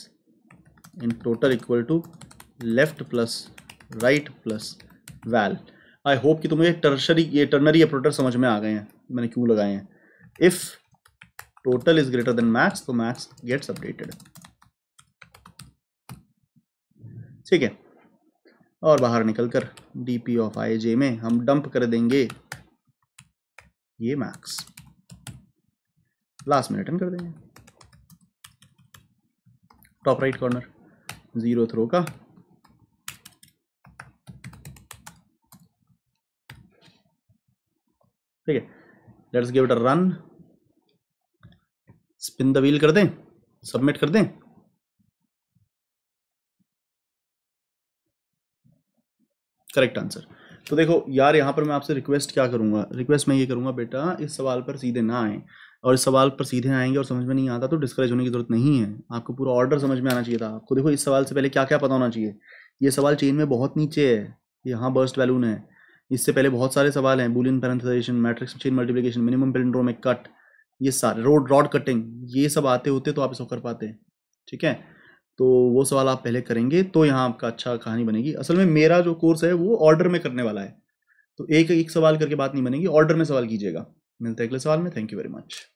int total equal to left plus right plus val I hope कि तुम्हें टर्शरी ये टर्नरी ऑपरेटर समझ में आ गए हैं मैंने क्यों लगाए हैं if total is greater than max तो max गेट्स अपडेटेड ठीक है और बाहर निकलकर D P of i j में हम डंप कर देंगे ये मैक्स लास्ट में रिटर्न कर देंगे top right corner zero throw का ठीक है let's give it a run spin the wheel कर दें सबमिट कर दें करेक्ट आंसर तो देखो यार यहाँ पर मैं आपसे रिक्वेस्ट क्या करूँगा रिक्वेस्ट मैं ये करूँगा बेटा इस सवाल पर सीधे ना आए और इस सवाल पर सीधे आएंगे और समझ में नहीं आता तो डिस्करेज होने की जरूरत नहीं है आपको पूरा ऑर्डर समझ में आना चाहिए था आपको देखो इस सवाल से पहले क्या क्या पता होना चाहिए ये सवाल चेन में बहुत नीचे है यहाँ बर्स्ट वैलून है इससे पहले बहुत सारे सवाल हैं boolean parenthesization matrix chain multiplication minimum palindromic cut ये सारे रोड रॉड कटिंग ये सब आते होते तो आप इसको कर पाते ठीक है तो वो सवाल आप पहले करेंगे तो यहाँ आपका अच्छा कहानी बनेगी असल में मेरा जो कोर्स है वो ऑर्डर में करने वाला है तो एक एक सवाल करके बात नहीं बनेगी ऑर्डर में सवाल कीजिएगा मिलते हैं अगले सवाल में थैंक यू वेरी मच